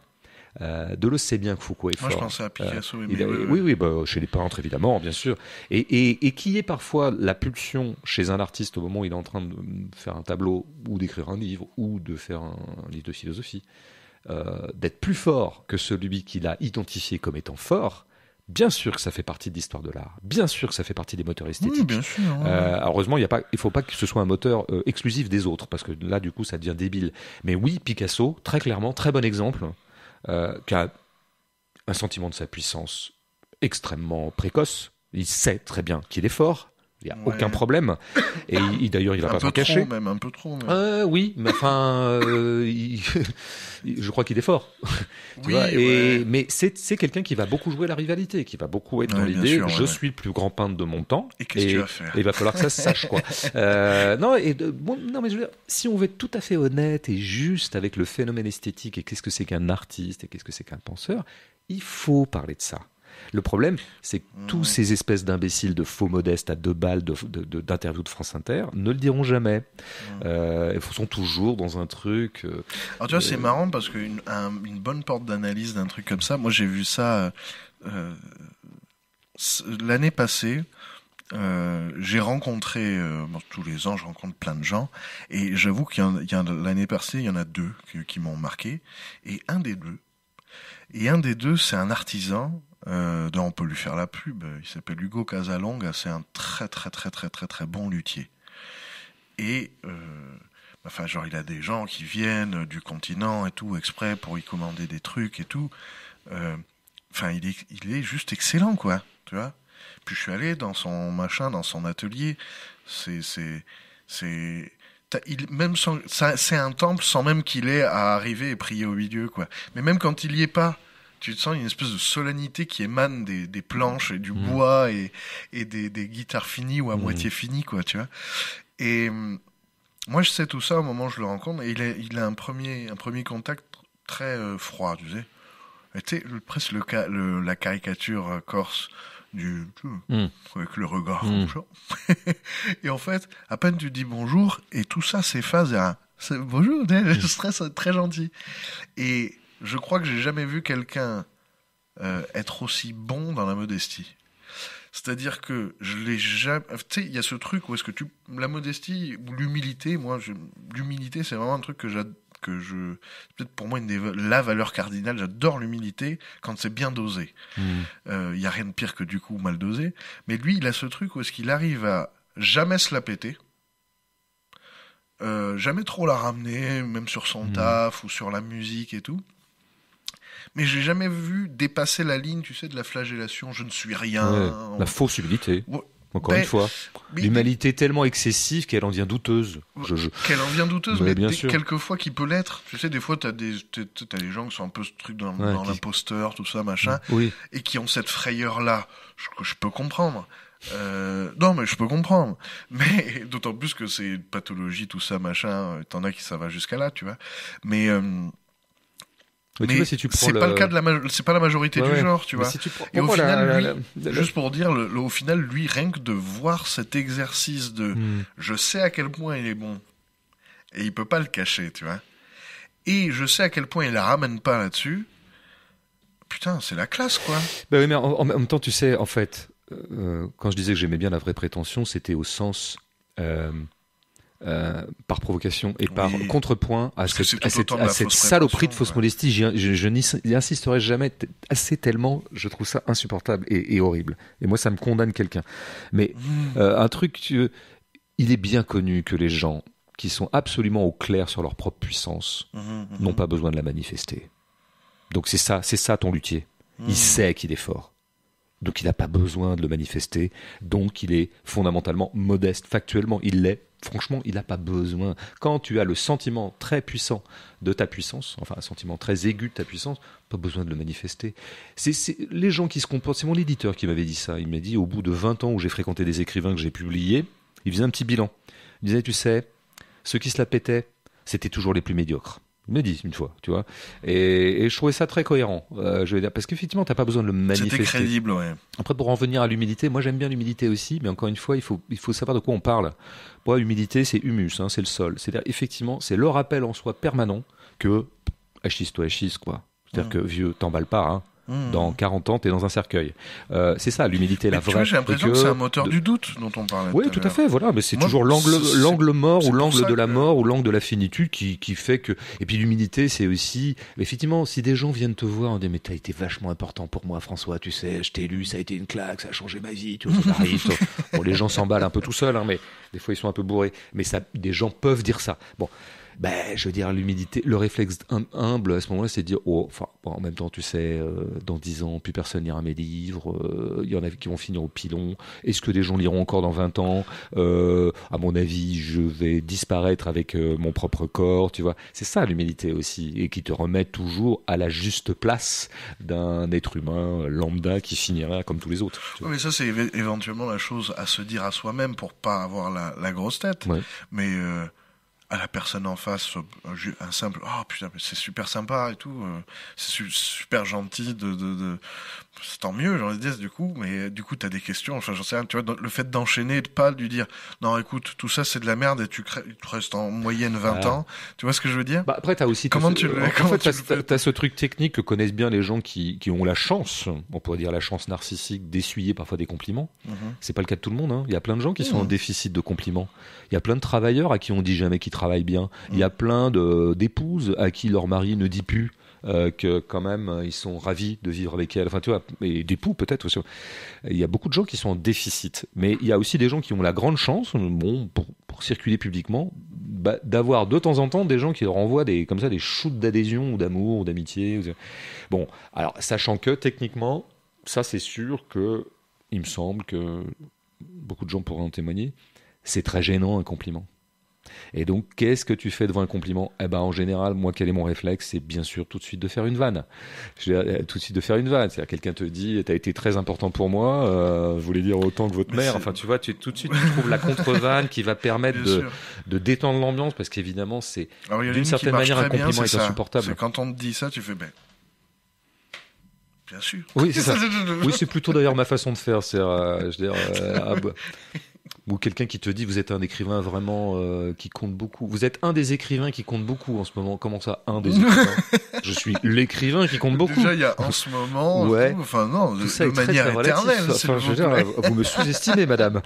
B: de le « sait bien que Foucault est fort. Moi, je pensais à euh, Picasso. oui, oui, bah, chez les peintres, évidemment, bien sûr. Et, et, et qui est parfois la pulsion chez un artiste au moment où il est en train de faire un tableau ou d'écrire un livre ou de faire un, livre de philosophie, euh, d'être plus fort que celui qu'il a identifié comme étant fort. Bien sûr que ça fait partie de l'histoire de l'art. Bien sûr que ça fait partie des moteurs esthétiques. Oui, bien sûr, euh, heureusement, il ne faut pas que ce soit un moteur exclusif des autres, parce que là, du coup, ça devient débile. Mais oui, Picasso, très clairement, très bon exemple euh, qui a un sentiment de sa puissance extrêmement précoce. Il sait très bien qu'il est fort, il n'y a aucun problème. Et d'ailleurs, il va pas se cacher. Même, un peu trop. Euh, oui, mais enfin, euh, je crois qu'il est fort. tu vois Mais c'est quelqu'un qui va beaucoup jouer la rivalité, qui va beaucoup être dans l'idée je suis le plus grand peintre de mon temps. Et qu'est-ce que tu il va falloir que ça se sache, quoi. Euh, non, et non, mais je veux dire, si on veut être tout à fait honnête et juste avec le phénomène esthétique et qu'est-ce que c'est qu'un artiste et qu'est-ce que c'est qu'un penseur, il faut parler de ça. Le problème, c'est que mmh. tous ces espèces d'imbéciles de faux modestes à deux balles d'interviews de, de, France Inter ne le diront jamais. Mmh. Euh, ils sont toujours dans un truc. Euh, Alors tu vois, c'est euh,
A: marrant parce qu'une une bonne porte d'analyse d'un truc comme ça, moi j'ai vu ça l'année passée. j'ai rencontré, tous les ans, je rencontre plein de gens, et j'avoue qu'il y a, l'année passée, il y en a deux qui, qui m'ont marqué, et un des deux, et un des deux, c'est un artisan euh, on peut lui faire la pub. Il s'appelle Hugo Casalonga. C'est un très très très très très très bon luthier. Et euh, enfin, genre, il a des gens qui viennent du continent et tout exprès pour y commander des trucs et tout. Euh, enfin, il est, juste excellent, quoi. Tu vois. Puis je suis allé dans son machin, dans son atelier. C'est, c'est, c'est. Il, même c'est un temple sans même qu'il ait à arriver et prier au milieu, quoi. Mais même quand il y est pas, tu te sens une espèce de solennité qui émane des, des planches et du mmh. bois et, et des, guitares finies ou à mmh. moitié finies, quoi, tu vois. Et euh, moi, je sais tout ça au moment où je le rencontre et il a, il a un, premier, un premier contact très euh, froid, tu sais. tu sais, presque le, la caricature euh, corse du mmh. avec le regard et en fait à peine tu dis bonjour et tout ça s'efface bonjour stress stress très gentil et je crois que j'ai jamais vu quelqu'un euh, être aussi bon dans la modestie. C'est-à-dire que je l'ai jamais. Euh, tu il y a ce truc où est-ce que tu. La modestie ou l'humilité, moi, l'humilité, c'est vraiment un truc que j'adore que je peut-être pour moi une la valeur cardinale j'adore l'humilité quand c'est bien dosé il hmm. euh, y a rien de pire que du coup mal dosé mais lui il a ce truc où est-ce qu'il arrive à jamais se la péter jamais trop la ramener, même sur son hmm. taf ou sur la musique et tout mais j'ai jamais vu dépasser la ligne, tu sais, de la flagellation. Je ne suis rien. La fausse humilité. Encore une ben, fois,
B: l'humanité tellement excessive qu'elle en vient douteuse. Qu'elle en vient douteuse, mais, bien quelquefois
A: qui peut l'être. Tu sais, des fois, tu as, as des, gens qui sont un peu ce truc dans, l'imposteur, tout ça, machin, mm, oui. et qui ont cette frayeur-là, je peux comprendre. Euh, non, mais je peux comprendre. Mais d'autant plus que c'est pathologie, tout ça, machin, t'en as qui ça va jusqu'à là, tu vois. Mais... Euh,
B: mais, c'est pas le cas de
A: la c'est pas la majorité du genre, tu vois. Et au final, lui, juste pour dire, au final, lui, rien que de voir cet exercice de, hmm. je sais à quel point il est bon et il peut pas le cacher, tu vois. Et je sais à quel point il la ramène pas là-dessus. Putain, c'est la classe, quoi.
B: Bah oui, mais en, même temps, tu sais, en fait, euh, euh, quand je disais que j'aimais bien la vraie prétention, c'était au sens. Euh, euh, par provocation et par contrepoint à cette, cette, saloperie de fausse modestie. Je, n'y insisterai jamais assez tellement je trouve ça insupportable et, horrible. Et moi, ça me condamne quelqu'un. Mais mmh. euh, un truc, il est bien connu que les gens qui sont absolument au clair sur leur propre puissance mmh, mmh, n'ont pas besoin de la manifester. Donc c'est ça, c'est ça ton luthier. Il sait qu'il est fort. Donc il n'a pas besoin de le manifester. Donc il est fondamentalement modeste. Factuellement, il l'est franchement, il n'a pas besoin. Quand tu as le sentiment très puissant de ta puissance, enfin un sentiment très aigu de ta puissance, pas besoin de le manifester. C'est les gens qui se comportent. C'est mon éditeur qui m'avait dit ça. Il m'a dit au bout de 20 ans où j'ai fréquenté des écrivains que j'ai publiés, il faisait un petit bilan. Il disait, tu sais, ceux qui se la pétaient, c'était toujours les plus médiocres me disent une fois, tu vois. Et, je trouvais ça très cohérent. Euh, je veux dire, parce qu'effectivement, t'as pas besoin de le manifester. C'était crédible, ouais. Après, pour en venir à l'humidité, moi j'aime bien l'humidité aussi, mais encore une fois, il faut, il faut savoir de quoi on parle. Pour humidité, c'est humus, hein, c'est le sol. C'est-à-dire, effectivement, c'est le rappel en soi permanent que achis toi achis, quoi. C'est-à-dire que vieux, t'emballes pas, hein. Hmm. Dans 40 ans, tu es dans un cercueil. Euh, c'est ça, l'humidité, la vraie. J'ai l'impression que, c'est un moteur
A: du doute dont on parle. Oui, tout à fait,
B: voilà. Mais c'est toujours l'angle mort ou l'angle de la mort ou l'angle de la finitude qui, qui, fait que. Et puis l'humidité, c'est aussi. Effectivement, si des gens viennent te voir en disant Mais t'as été vachement important pour moi, François, tu sais, je t'ai lu, ça a été une claque, ça a changé ma vie, tu vois, les gens s'emballent un peu tout seuls, hein, mais des fois ils sont un peu bourrés. Mais ça, des gens peuvent dire ça. Bon ben, je veux dire, l'humidité, le réflexe hum-, humble à ce moment-là, c'est de dire, oh, enfin, en même temps, tu sais, euh, dans dix ans, plus personne n'ira mes livres, il euh, y en a qui vont finir au pilon, est-ce que des gens liront encore dans 20 ans euh, À mon avis, je vais disparaître avec euh, mon propre corps, tu vois. C'est ça l'humilité aussi, et qui te remet toujours à la juste place d'un être humain lambda qui finira comme tous les autres.
A: Oui, mais ça, c'est éventuellement la chose à se dire à soi-même pour pas avoir la, grosse tête. Mais à la personne en face euh, un simple oh putain mais c'est super sympa et tout euh, c'est super gentil de, de, de, c'est tant mieux, j'en ai du coup, mais euh, du coup, tu as des questions, enfin, j'en sais rien, tu vois, le fait d'enchaîner et de pas lui dire, non, écoute, tout ça, c'est de la merde et tu, restes en moyenne 20 ah. ans, tu vois ce que je veux
B: dire? Bah, après, t'as aussi, comment tu, en fait, tu as, ce truc technique que connaissent bien les gens qui, ont la chance, on pourrait dire la chance narcissique d'essuyer parfois des compliments. Mm-hmm. C'est pas le cas de tout le monde, hein. Il y a plein de gens qui sont en mm. déficit de compliments. Il y a plein de travailleurs à qui on dit jamais qu'ils travaillent bien. Il y a mm. plein d'épouses à qui leur mari ne dit plus. Euh, que quand même euh, ils sont ravis de vivre avec elle. Enfin, tu vois, et poux peut-être aussi. Il y a beaucoup de gens qui sont en déficit, mais il y a aussi des gens qui ont la grande chance, bon, pour, circuler publiquement, bah, d'avoir de temps en temps des gens qui leur envoient des comme ça des shoots d'adhésion ou d'amour ou d'amitié. Bon, alors sachant que techniquement, ça c'est sûr que il me semble que beaucoup de gens pourraient en témoigner. C'est très gênant un compliment. Et donc, qu'est-ce que tu fais devant un compliment Eh ben, en général, moi, quel est mon réflexe C'est bien sûr tout de suite de faire une vanne. Je, tout de suite de faire une vanne. C'est-à-dire, quelqu'un te dit, t'as été très important pour moi, je euh, voulais dire autant que votre mère. Enfin, tu vois, tu, tout de suite, tu trouves la contre-vanne qui va permettre de, de, détendre l'ambiance parce qu'évidemment, c'est d'une certaine manière un compliment est, insupportable. C'est quand on te dit ça, tu fais, ben,
A: bien sûr. Oui, c'est, oui,
B: plutôt d'ailleurs ma façon de faire. C'est, euh, dire, euh, ah, bah, ou quelqu'un qui te dit vous êtes un écrivain vraiment euh, qui compte beaucoup. Vous êtes un des écrivains qui compte beaucoup en ce moment. Comment ça, un des écrivains Je suis l'écrivain qui compte beaucoup. Déjà, il y a en ce
A: moment, ouais. enfin non, de, manière éternelle. vous, me sous-estimez,
B: madame.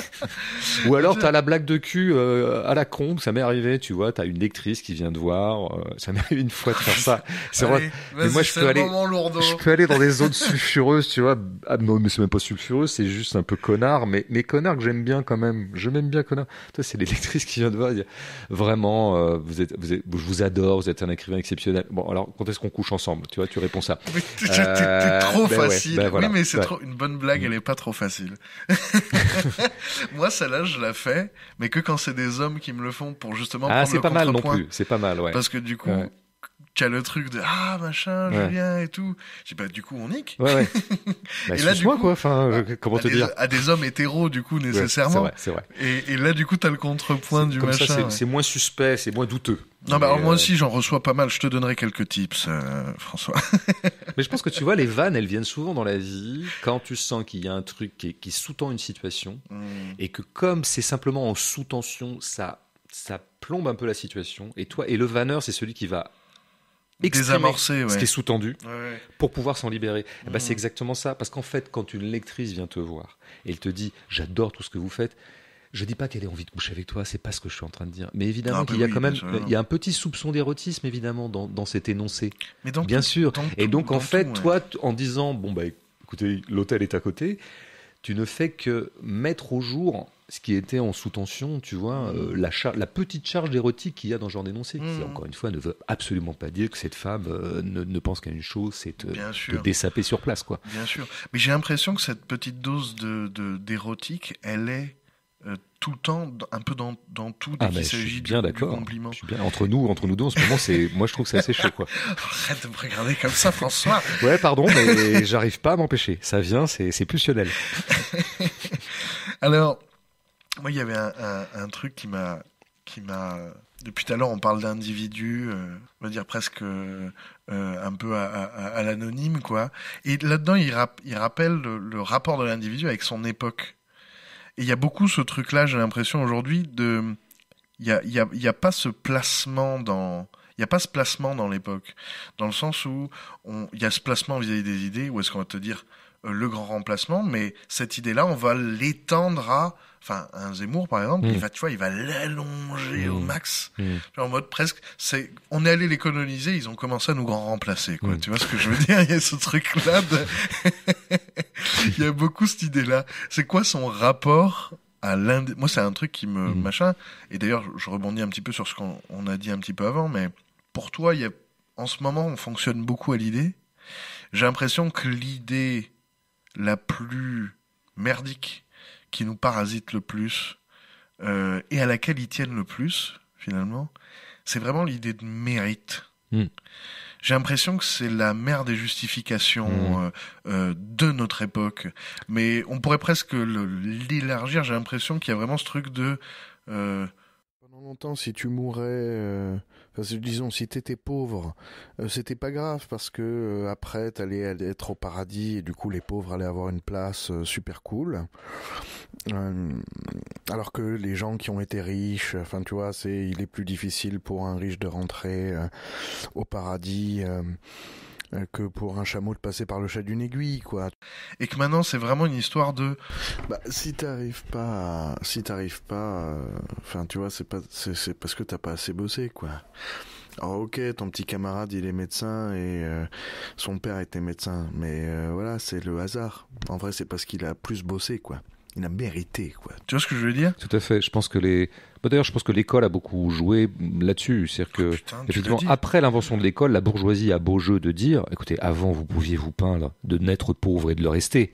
B: ou alors t'as la blague de cul euh, à la con, ça m'est arrivé, tu vois, t'as une lectrice qui vient de voir, euh, ça m'est arrivé une fois de faire ça. C'est vrai. Mais moi, je peux aller, je peux aller dans des zones sulfureuses, tu vois. Ah, non, mais c'est même pas sulfureux, c'est juste un peu connard, mais connard que j'aime bien quand même, je m'aime bien connard. Toi, c'est l'électrice qui vient de voir. Vraiment, euh, vous, êtes, vous je vous adore, vous êtes un écrivain exceptionnel. Bon, alors quand est-ce qu'on couche ensemble Tu vois, tu réponds ça. Mais t'es, euh, trop ben facile. Ben oui, mais c'est trop
A: une bonne blague. Elle est pas trop facile. Moi, celle-là, je la fais, mais que quand c'est des hommes qui me le font pour justement. Ah, c'est pas mal non plus. C'est pas mal, ouais. Parce que du coup qui a le truc de ah machin ouais. Julien et tout j'ai bah du coup on nique ouais, ouais.
B: Bah, là quoi enfin euh, ah, comment
A: te dire à des hommes hétéros du coup nécessairement c'est vrai, Et, là du coup t'as le contrepoint du comme machin c'est
B: moins suspect c'est moins douteux non, bah, moi euh, aussi, j'en reçois pas mal. Je te donnerai quelques tips, euh, François. Mais je pense que tu vois, les vannes, elles viennent souvent dans la vie quand tu sens qu'il y a un truc qui, qui sous-tend une situation mm. et que comme c'est simplement en sous-tension, ça, ça plombe un peu la situation. Et toi, et le vanneur, c'est celui qui va
A: désamorcer ce qui est sous-tendu
B: pour pouvoir s'en libérer. Eh ben, c'est mmh. exactement ça, parce qu'en fait, quand une lectrice vient te voir et elle te dit j'adore tout ce que vous faites, je ne dis pas qu'elle ait envie de coucher avec toi, c'est pas ce que je suis en train de dire. Mais évidemment qu'il y a quand même, il y a un petit soupçon d'érotisme évidemment dans, dans, cet énoncé. bien sûr. et donc en fait, toi, en disant bon bah écoutez, l'hôtel est à côté, tu ne fais que mettre au jour ce qui était en sous-tension, tu vois, mm. euh, la, la, petite charge d'érotique qu'il y a dans genre d'énoncé, qui mm. encore une fois ne veut absolument pas dire que cette femme euh, ne, pense qu'à une chose, c'est euh, de, sur place, quoi. Bien sûr. Mais j'ai l'impression que cette petite dose
A: d'érotique, de, elle est euh, tout le temps, un peu dans, dans tout, ah, il s'agit bien d'accord compliment. bien
B: Entre nous, entre nous deux, en ce moment, c'est, moi, je trouve que c'est assez chaud, quoi.
A: Arrête de me regarder comme ça, François.
B: ouais, pardon, mais j'arrive pas à m'empêcher. Ça vient, c'est, c'est pulsionnel.
A: Alors, moi, il y avait un, truc qui m'a, qui m'a, depuis tout à l'heure, on parle d'individus, euh, on va dire presque euh, un peu à, l'anonyme, quoi. Et là-dedans, il, rappelle le rapport de l'individu avec son époque. Et il y a beaucoup ce truc-là, j'ai l'impression aujourd'hui, de. Il n'y a, y a, a, pas ce placement dans. Il y a pas ce placement dans l'époque. Dans le sens où il y a ce placement vis-à-vis des idées, où est-ce qu'on va te dire euh, le grand remplacement, mais cette idée-là, on va l'étendre à Enfin, un Zemmour, par exemple, il mm. va, tu vois, il va l'allonger au mm. max. Mm. En mode presque, c'est, on est allé les coloniser, ils ont commencé à nous grand remplacer, quoi. Tu vois ce que je veux dire? Il y a ce truc-là de... il y a beaucoup cette idée-là. C'est quoi son rapport à l'un moi, c'est un truc qui me, machin. Et d'ailleurs, je rebondis un petit peu sur ce qu'on a dit un petit peu avant, mais pour toi, il y a, en ce moment, on fonctionne beaucoup à l'idée. J'ai l'impression que l'idée la plus merdique, qui nous parasite le plus euh, et à laquelle ils tiennent le plus, finalement, c'est vraiment l'idée de mérite. Hmm. J'ai l'impression que c'est la mère des justifications hmm. euh, euh, de notre époque. Mais on pourrait presque l'élargir. J'ai l'impression qu'il y a vraiment ce truc de... Pendant longtemps, si tu mourais disons, si t'étais pauvre, euh, c'était pas grave parce que euh, après t'allais être au paradis et du coup les pauvres allaient avoir une place euh, super cool. alors que les gens qui ont été riches, enfin tu vois, c'est il est plus difficile pour un riche de rentrer au paradis. Euh, que pour un chameau de passer par le chat d'une aiguille, quoi. Et que maintenant, c'est vraiment une histoire de. Bah, si t'arrives pas, si t'arrives pas, euh, enfin, tu vois, c'est pas, c'est parce que t'as pas assez bossé, quoi. Alors ok, ton petit camarade il est médecin et euh, son père était médecin, mais voilà, c'est le hasard. En vrai, c'est parce qu'il a plus bossé, quoi il a mérité. Quoi.
B: Tu vois ce que je veux dire Tout à fait. Je pense que les. Bah, d'ailleurs, je pense que l'école a beaucoup joué là-dessus. que, oh, effectivement, après l'invention de l'école, la bourgeoisie a beau jeu de dire écoutez, avant, vous pouviez vous peindre de naître pauvre et de le rester.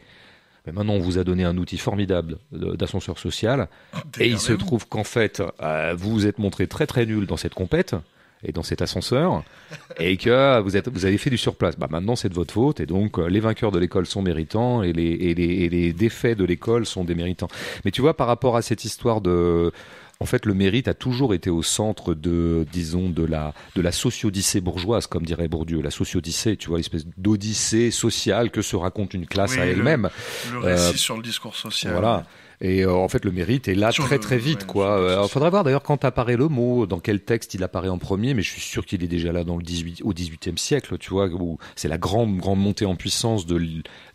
B: Mais maintenant, on vous a donné un outil formidable d'ascenseur social. Oh, et il se trouve qu'en fait, euh, vous vous êtes montré très très nul dans cette compète et dans cet ascenseur et que vous, avez fait du surplace. Bah, maintenant, c'est de votre faute et donc euh, les vainqueurs de l'école sont méritants et les, et les, défaits de l'école sont déméritants. Mais tu vois, par rapport à cette histoire de... En fait, le mérite a toujours été au centre de, disons, de la, de la sociodyssée bourgeoise, comme dirait Bourdieu. La sociodyssée, tu vois, l'espèce d'odyssée sociale que se raconte une classe à elle-même. Le, récit euh, sur le discours social. Voilà. Et euh, en fait, le mérite est là très très vite. quoi. Il euh, faudra voir d'ailleurs quand apparaît le mot, dans quel texte il apparaît en premier, mais je suis sûr qu'il est déjà là dans le 18, au XVIIIe siècle, tu vois, où c'est la grande, grande montée en puissance de,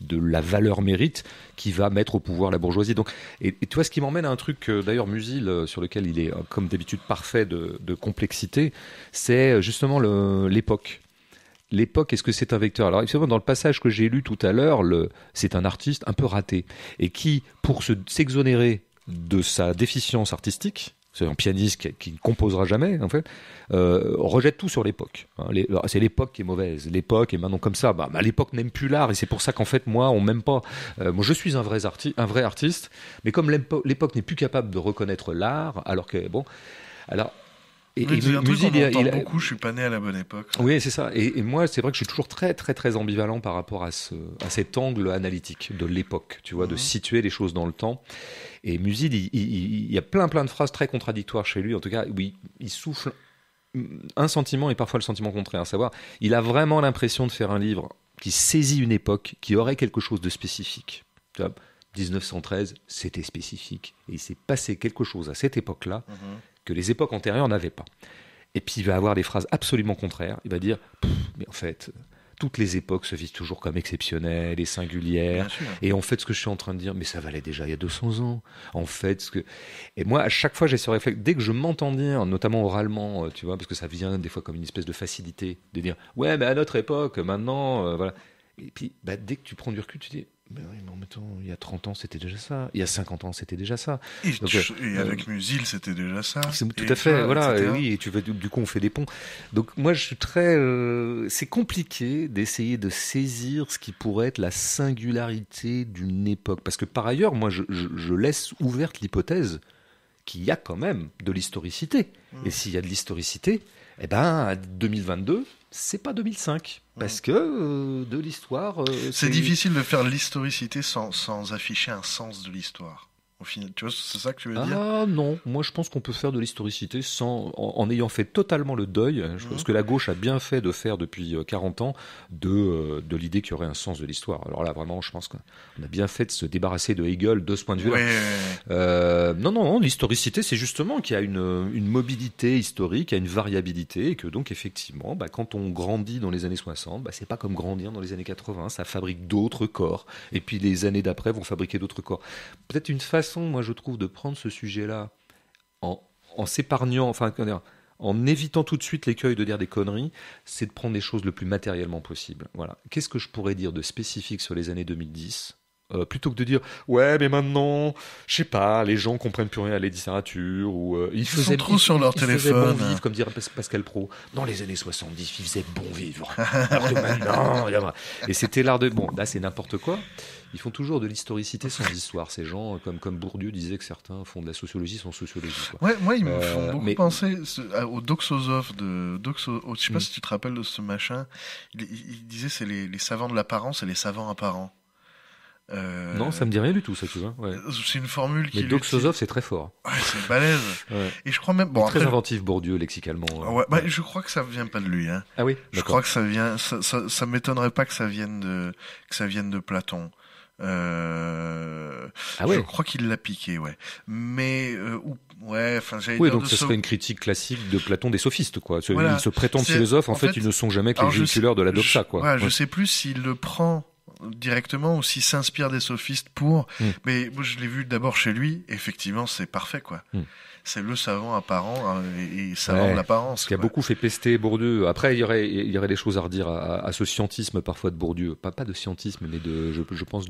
B: de la valeur mérite qui va mettre au pouvoir la bourgeoisie. Donc, et, et ce qui m'emmène à un truc, euh, d'ailleurs, Musil, sur lequel il est, comme d'habitude, parfait de, de complexité, c'est justement l'époque l'époque, est-ce que c'est un vecteur Alors, effectivement, dans le passage que j'ai lu tout à l'heure, c'est un artiste un peu raté et qui, pour s'exonérer de sa déficience artistique, c'est un pianiste qui, ne composera jamais, en fait, euh, rejette tout sur l'époque. Hein. c'est l'époque qui est mauvaise, l'époque est maintenant comme ça. Bah, bah, l'époque n'aime plus l'art et c'est pour ça qu'en fait, moi, on m'aime pas. Euh, moi, je suis un vrai, artiste, un vrai artiste, mais comme l'époque n'est plus capable de reconnaître l'art, alors que, bon, alors et, beaucoup,
A: je suis pas né à la bonne époque.
B: Oui, c'est ça. Et, moi, c'est vrai que je suis toujours très, très, très ambivalent par rapport à, cet angle analytique de l'époque, tu vois, de mhm. situer les choses dans le temps. Et Musil, il, y a plein, plein de phrases très contradictoires chez lui. En tout cas, oui, il souffle un sentiment et parfois le sentiment contraire, à savoir, il a vraiment l'impression de faire un livre qui saisit une époque, qui aurait quelque chose de spécifique. 1913, c'était spécifique. Et il s'est passé quelque chose à cette époque-là mhm que les époques antérieures n'avaient pas. Et puis il va avoir des phrases absolument contraires. Il va dire, mais en fait, toutes les époques se visent toujours comme exceptionnelles et singulières. Et en fait, ce que je suis en train de dire, mais ça valait déjà il y a 200 ans. En fait, ce que. Et moi, à chaque fois, j'ai ce réflexe. Dès que je m'entends dire, notamment oralement, euh, tu vois, parce que ça vient des fois comme une espèce de facilité, de dire, ouais, mais à notre époque, maintenant, euh, voilà. Et puis, bah, dès que tu prends du recul, tu dis, ben mais il y a 30 ans, c'était déjà ça. Il y a 50 ans, c'était déjà ça. Euh, et, avec Musil, c'était déjà ça. Tout à fait, voilà. Et tu veux, du coup, on fait des ponts. Donc, moi, je suis très. Euh, c'est compliqué d'essayer de saisir ce qui pourrait être la singularité d'une époque. Parce que, par ailleurs, moi, je, laisse ouverte l'hypothèse qu'il y a quand même de l'historicité. Et mmh. s'il y a de l'historicité, eh ben, 2022, c'est pas 2005 parce mm. que euh, de l'histoire. Euh, c'est difficile
A: de faire l'historicité sans afficher un sens de l'histoire. Au final, tu vois, c'est ça que tu veux dire
B: Ah non, moi je pense qu'on peut faire de l'historicité sans, en, ayant fait totalement le deuil, je pense mhm. que la gauche a bien fait de faire depuis 40 euh, ans, euh, de, l'idée qu'il y aurait un sens de l'histoire. Alors là, vraiment, je pense qu'on a bien fait de se débarrasser de Hegel de ce point de vue-là. Euh, non, non, non, l'historicité, c'est justement qu'il y a une, mobilité historique, il y a une variabilité, et que donc effectivement, bah, quand on grandit dans les années 60, bah, c'est pas comme grandir dans les années 80, ça fabrique d'autres corps, et puis les années d'après vont fabriquer d'autres corps. Peut-être une phase moi, je trouve, de prendre ce sujet-là en, s'épargnant, enfin, en évitant tout de suite l'écueil de dire des conneries, c'est de prendre les choses le plus matériellement possible. Voilà. Qu'est-ce que je pourrais dire de spécifique sur les années 2010 euh, plutôt que de dire ouais mais maintenant je sais pas les gens comprennent plus rien à la ou euh, ils, trop sur leur ils téléphone bon vivre comme dirait Pascal Pro dans les années 70 ils faisaient bon vivre et c'était l'art de bon là c'est n'importe quoi ils font toujours de l'historicité sans histoire. Ces gens, euh, comme, comme Bourdieu disait que certains font de la sociologie sans sociologie. Ouais, moi, ils me euh, font beaucoup penser
A: au Doxosoph. de Doxo... Je sais pas mm. si tu te rappelles de ce machin. Il, disait c'est les, savants de l'apparence et les savants apparents. Euh... Non, ça me dit
B: rien du tout, ça, tu vois. Ouais. C'est
A: une formule qui. Mais Doxosoph,
B: c'est très fort. Ouais, c'est balèze. ouais. Et je crois même. Bon, Très inventif, Bourdieu, lexicalement. Euh. Ah ouais,
A: bah, je crois que ça vient pas de lui. Hein. Ah oui. Je crois que ça vient. ça m'étonnerait pas que ça vienne de que ça vienne de Platon. Euh, ah Je crois qu'il
B: l'a piqué, ouais.
A: Mais euh, ouais, enfin oui, donc ce serait une
B: critique classique de Platon des sophistes, quoi. Ils se prétendent philosophes, en, fait, ils ne sont jamais que les véhiculeurs de la doxa, quoi. Ouais, Je sais
A: plus s'il le prend directement ou s'il s'inspire des sophistes pour. Hmm. Mais moi, je l'ai vu d'abord chez lui. Effectivement, c'est parfait, quoi. Hmm c'est le savant apparent hein, et,
B: savant de l'apparence. Qui a beaucoup fait pester Bourdieu. Après, il y aurait, des choses à redire à, ce scientisme parfois de Bourdieu. Pas, de scientisme, mais je, pense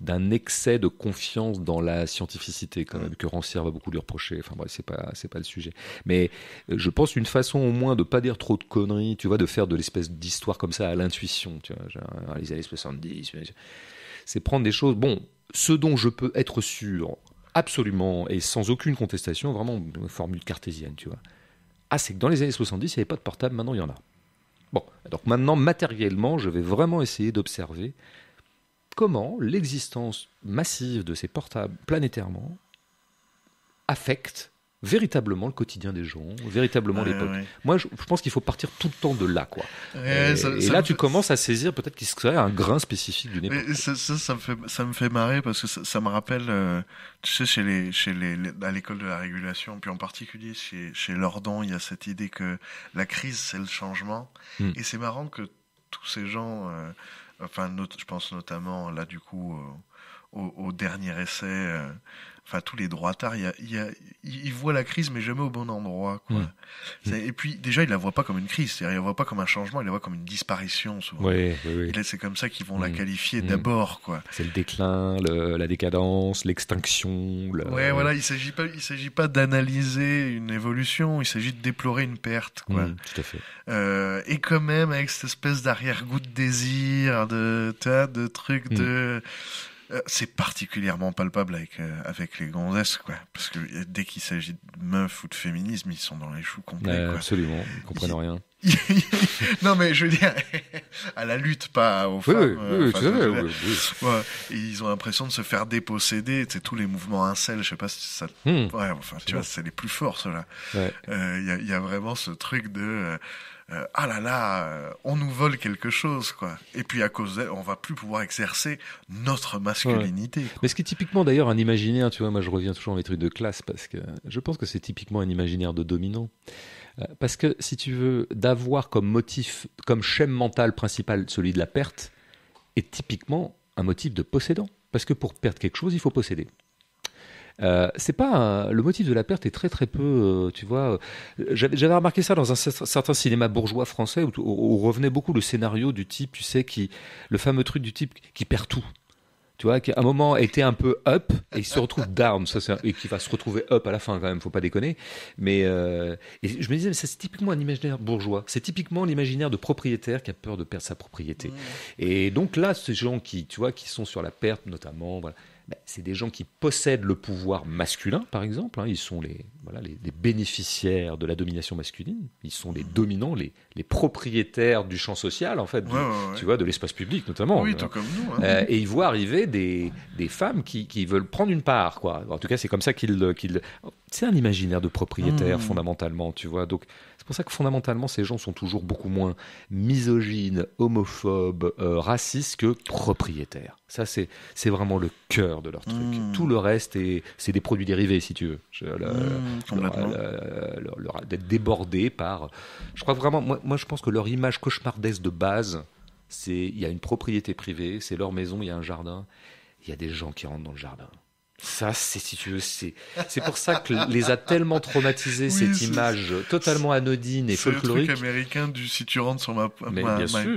B: d'un excès de confiance dans la scientificité, que Rancière va beaucoup lui reprocher. Enfin bref, c'est pas, pas le sujet. Mais euh, je pense une façon au moins de pas dire trop de conneries, tu vois, de faire de l'espèce d'histoire comme ça à l'intuition, tu vois, les années 70. C'est prendre des choses. Bon, ce dont je peux être sûr, absolument et sans aucune contestation, vraiment une formule cartésienne, tu vois. Ah, c'est que dans les années 70, il n'y avait pas de portable, maintenant il y en a. Bon, donc maintenant, matériellement, je vais vraiment essayer d'observer comment l'existence massive de ces portables planétairement affecte véritablement le quotidien des gens, véritablement l'époque. Moi, je, pense qu'il faut partir tout le temps de là, quoi. et, là, tu commences à saisir peut-être qu'il serait un grain spécifique d'une époque. Ça, ça, me fait, ça me fait marrer parce que
A: ça, me rappelle, euh, tu sais, chez les, chez les, à l'école de la régulation, puis en particulier chez, chez il y a cette idée que la crise, c'est le changement. Hmm. Et c'est marrant que tous ces gens, euh, enfin, je pense notamment, là, du coup, au, dernier essai, euh, enfin tous les droitards, il y ils voient la crise mais jamais au bon endroit. Quoi. Et puis déjà, ils la voient pas comme une crise, il la voient pas comme un changement, ils la voient comme une disparition. Souvent.
B: Oui, oui,
A: c'est comme ça qu'ils vont la mm. qualifier mm. d'abord.
B: C'est le déclin, la décadence, l'extinction. voilà,
A: il s'agit pas, il s'agit pas d'analyser une évolution, il s'agit de déplorer une perte. Quoi. Mm, tout à fait. Euh, et quand même avec cette espèce d'arrière-goût de désir, de de trucs de euh, c'est particulièrement palpable avec, euh, avec les gonzesses, quoi. Parce que euh, dès qu'il s'agit de meufs ou de féminisme, ils sont dans les choux complets. Quoi. Absolument, ils comprennent rien. non mais je veux dire à la lutte pas aux femmes. Oui, oui, oui, ils ont l'impression de se faire déposséder. Tu tous les mouvements incels, je sais pas si ça. Hmm. Ouais, enfin tu vois, c'est les plus forts ceux-là. Il y, a vraiment ce truc de euh, ah là là, euh, on nous vole quelque chose, quoi. Et puis à cause d'elle, on va plus pouvoir exercer notre masculinité.
B: Mais ce qui est typiquement d'ailleurs un imaginaire, tu vois, moi je reviens toujours à mes trucs de classe parce que je pense que c'est typiquement un imaginaire de dominant. Euh, parce que si tu veux, d'avoir comme motif, comme schème mental principal celui de la perte, est typiquement un motif de possédant. Parce que pour perdre quelque chose, il faut posséder. Euh, c'est pas le motif de la perte est très très peu, euh, tu vois. Euh, j'avais remarqué ça dans un certain cinéma bourgeois français où, revenait beaucoup le scénario du type, tu sais, qui le fameux truc du type qui perd tout. Tu vois, qui à un moment était un peu up et il se retrouve down, ça, un... et qui va se retrouver up à la fin quand même, faut pas déconner. Mais je me disais, mais c'est typiquement un imaginaire bourgeois, c'est typiquement l'imaginaire de propriétaire qui a peur de perdre sa propriété. Et donc là, ces gens qui, tu vois, qui sont sur la perte notamment, voilà, ben, c'est des gens qui possèdent le pouvoir masculin, par exemple. Hein. ils sont les, voilà, les, bénéficiaires de la domination masculine. Ils sont les dominants, les, les propriétaires du champ social, en fait, tu vois, de l'espace public notamment. Hein. Hein. Euh, et ils voient arriver des, des femmes qui, qui, veulent prendre une part, quoi. En tout cas, c'est comme ça qu'ils, qu'ils... C'est un imaginaire de propriétaire, mmh. fondamentalement, tu vois. Donc, c'est pour ça que fondamentalement, ces gens sont toujours beaucoup moins misogynes, homophobes, euh, racistes que propriétaires. Ça, c'est, c'est vraiment le cœur de leur truc. Hmm. Tout le reste, est, c'est des produits dérivés, si tu veux. Hmm, d'être débordé par. Je crois vraiment, moi, moi, je pense que leur image cauchemardesque de base, c'est il y a une propriété privée, c'est leur maison, il y a un jardin, il y a des gens qui rentrent dans le jardin ça, c'est si tu veux, c'est pour ça que les a tellement traumatisés cette image totalement anodine et folklorique. C'est le
A: truc américain du si tu rentres sur ma, ma, euh,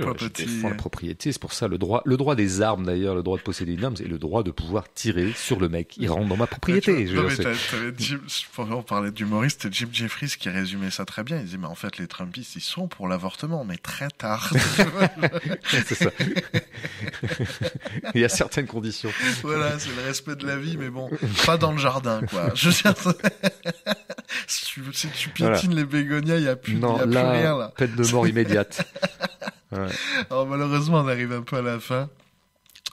B: propriété, c'est pour ça le droit, le droit des armes d'ailleurs, le droit de posséder une arme, c'est le droit de pouvoir tirer sur le mec. Il rentre dans ma propriété.
A: on parlait d'humoriste, Jim Jeffries qui résumait ça très bien. Il disait mais en fait les Trumpistes ils sont pour l'avortement, mais très tard.
B: c'est ça. Il y a certaines conditions. Voilà,
A: c'est le respect de la vie, mais bon, pas dans le jardin, quoi. Je veux si, tu, si tu piétines les bégonias, il n'y a, plus, non, plus rien, là. Peine de mort immédiate. Alors, malheureusement, on arrive un peu à la fin.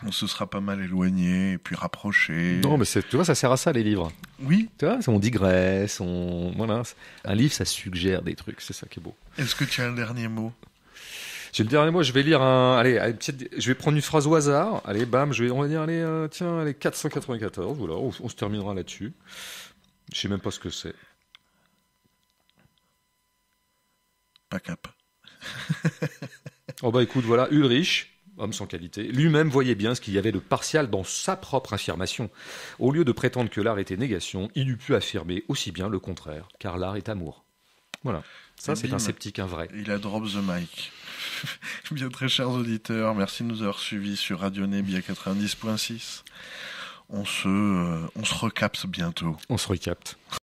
B: On se sera pas mal éloigné et puis rapproché. Non, mais tu vois, ça sert à ça les livres. Oui. Tu vois, on digresse, on voilà. Un livre, ça suggère des trucs, c'est ça qui est beau.
A: Est-ce que tu as un dernier
B: mot j'ai le dernier mot, je vais lire un. Allez, je vais prendre une phrase au hasard. Allez, bam, je vais, on va dire, allez, euh, tiens, allez, 494, voilà, on, se terminera là-dessus. Je sais même pas ce que c'est. Pas cap. oh bah écoute, voilà, Ulrich, homme sans qualité, lui-même voyait bien ce qu'il y avait de partial dans sa propre affirmation. Au lieu de prétendre que l'art était négation, il eût pu affirmer aussi bien le contraire, car l'art est amour. Voilà, ça c'est un sceptique, un vrai. Il a drop the mic.
A: Bien très chers auditeurs, merci de nous avoir suivis sur Radio Nebia 90.6. On se, euh, on se recapte bientôt. On se recapte.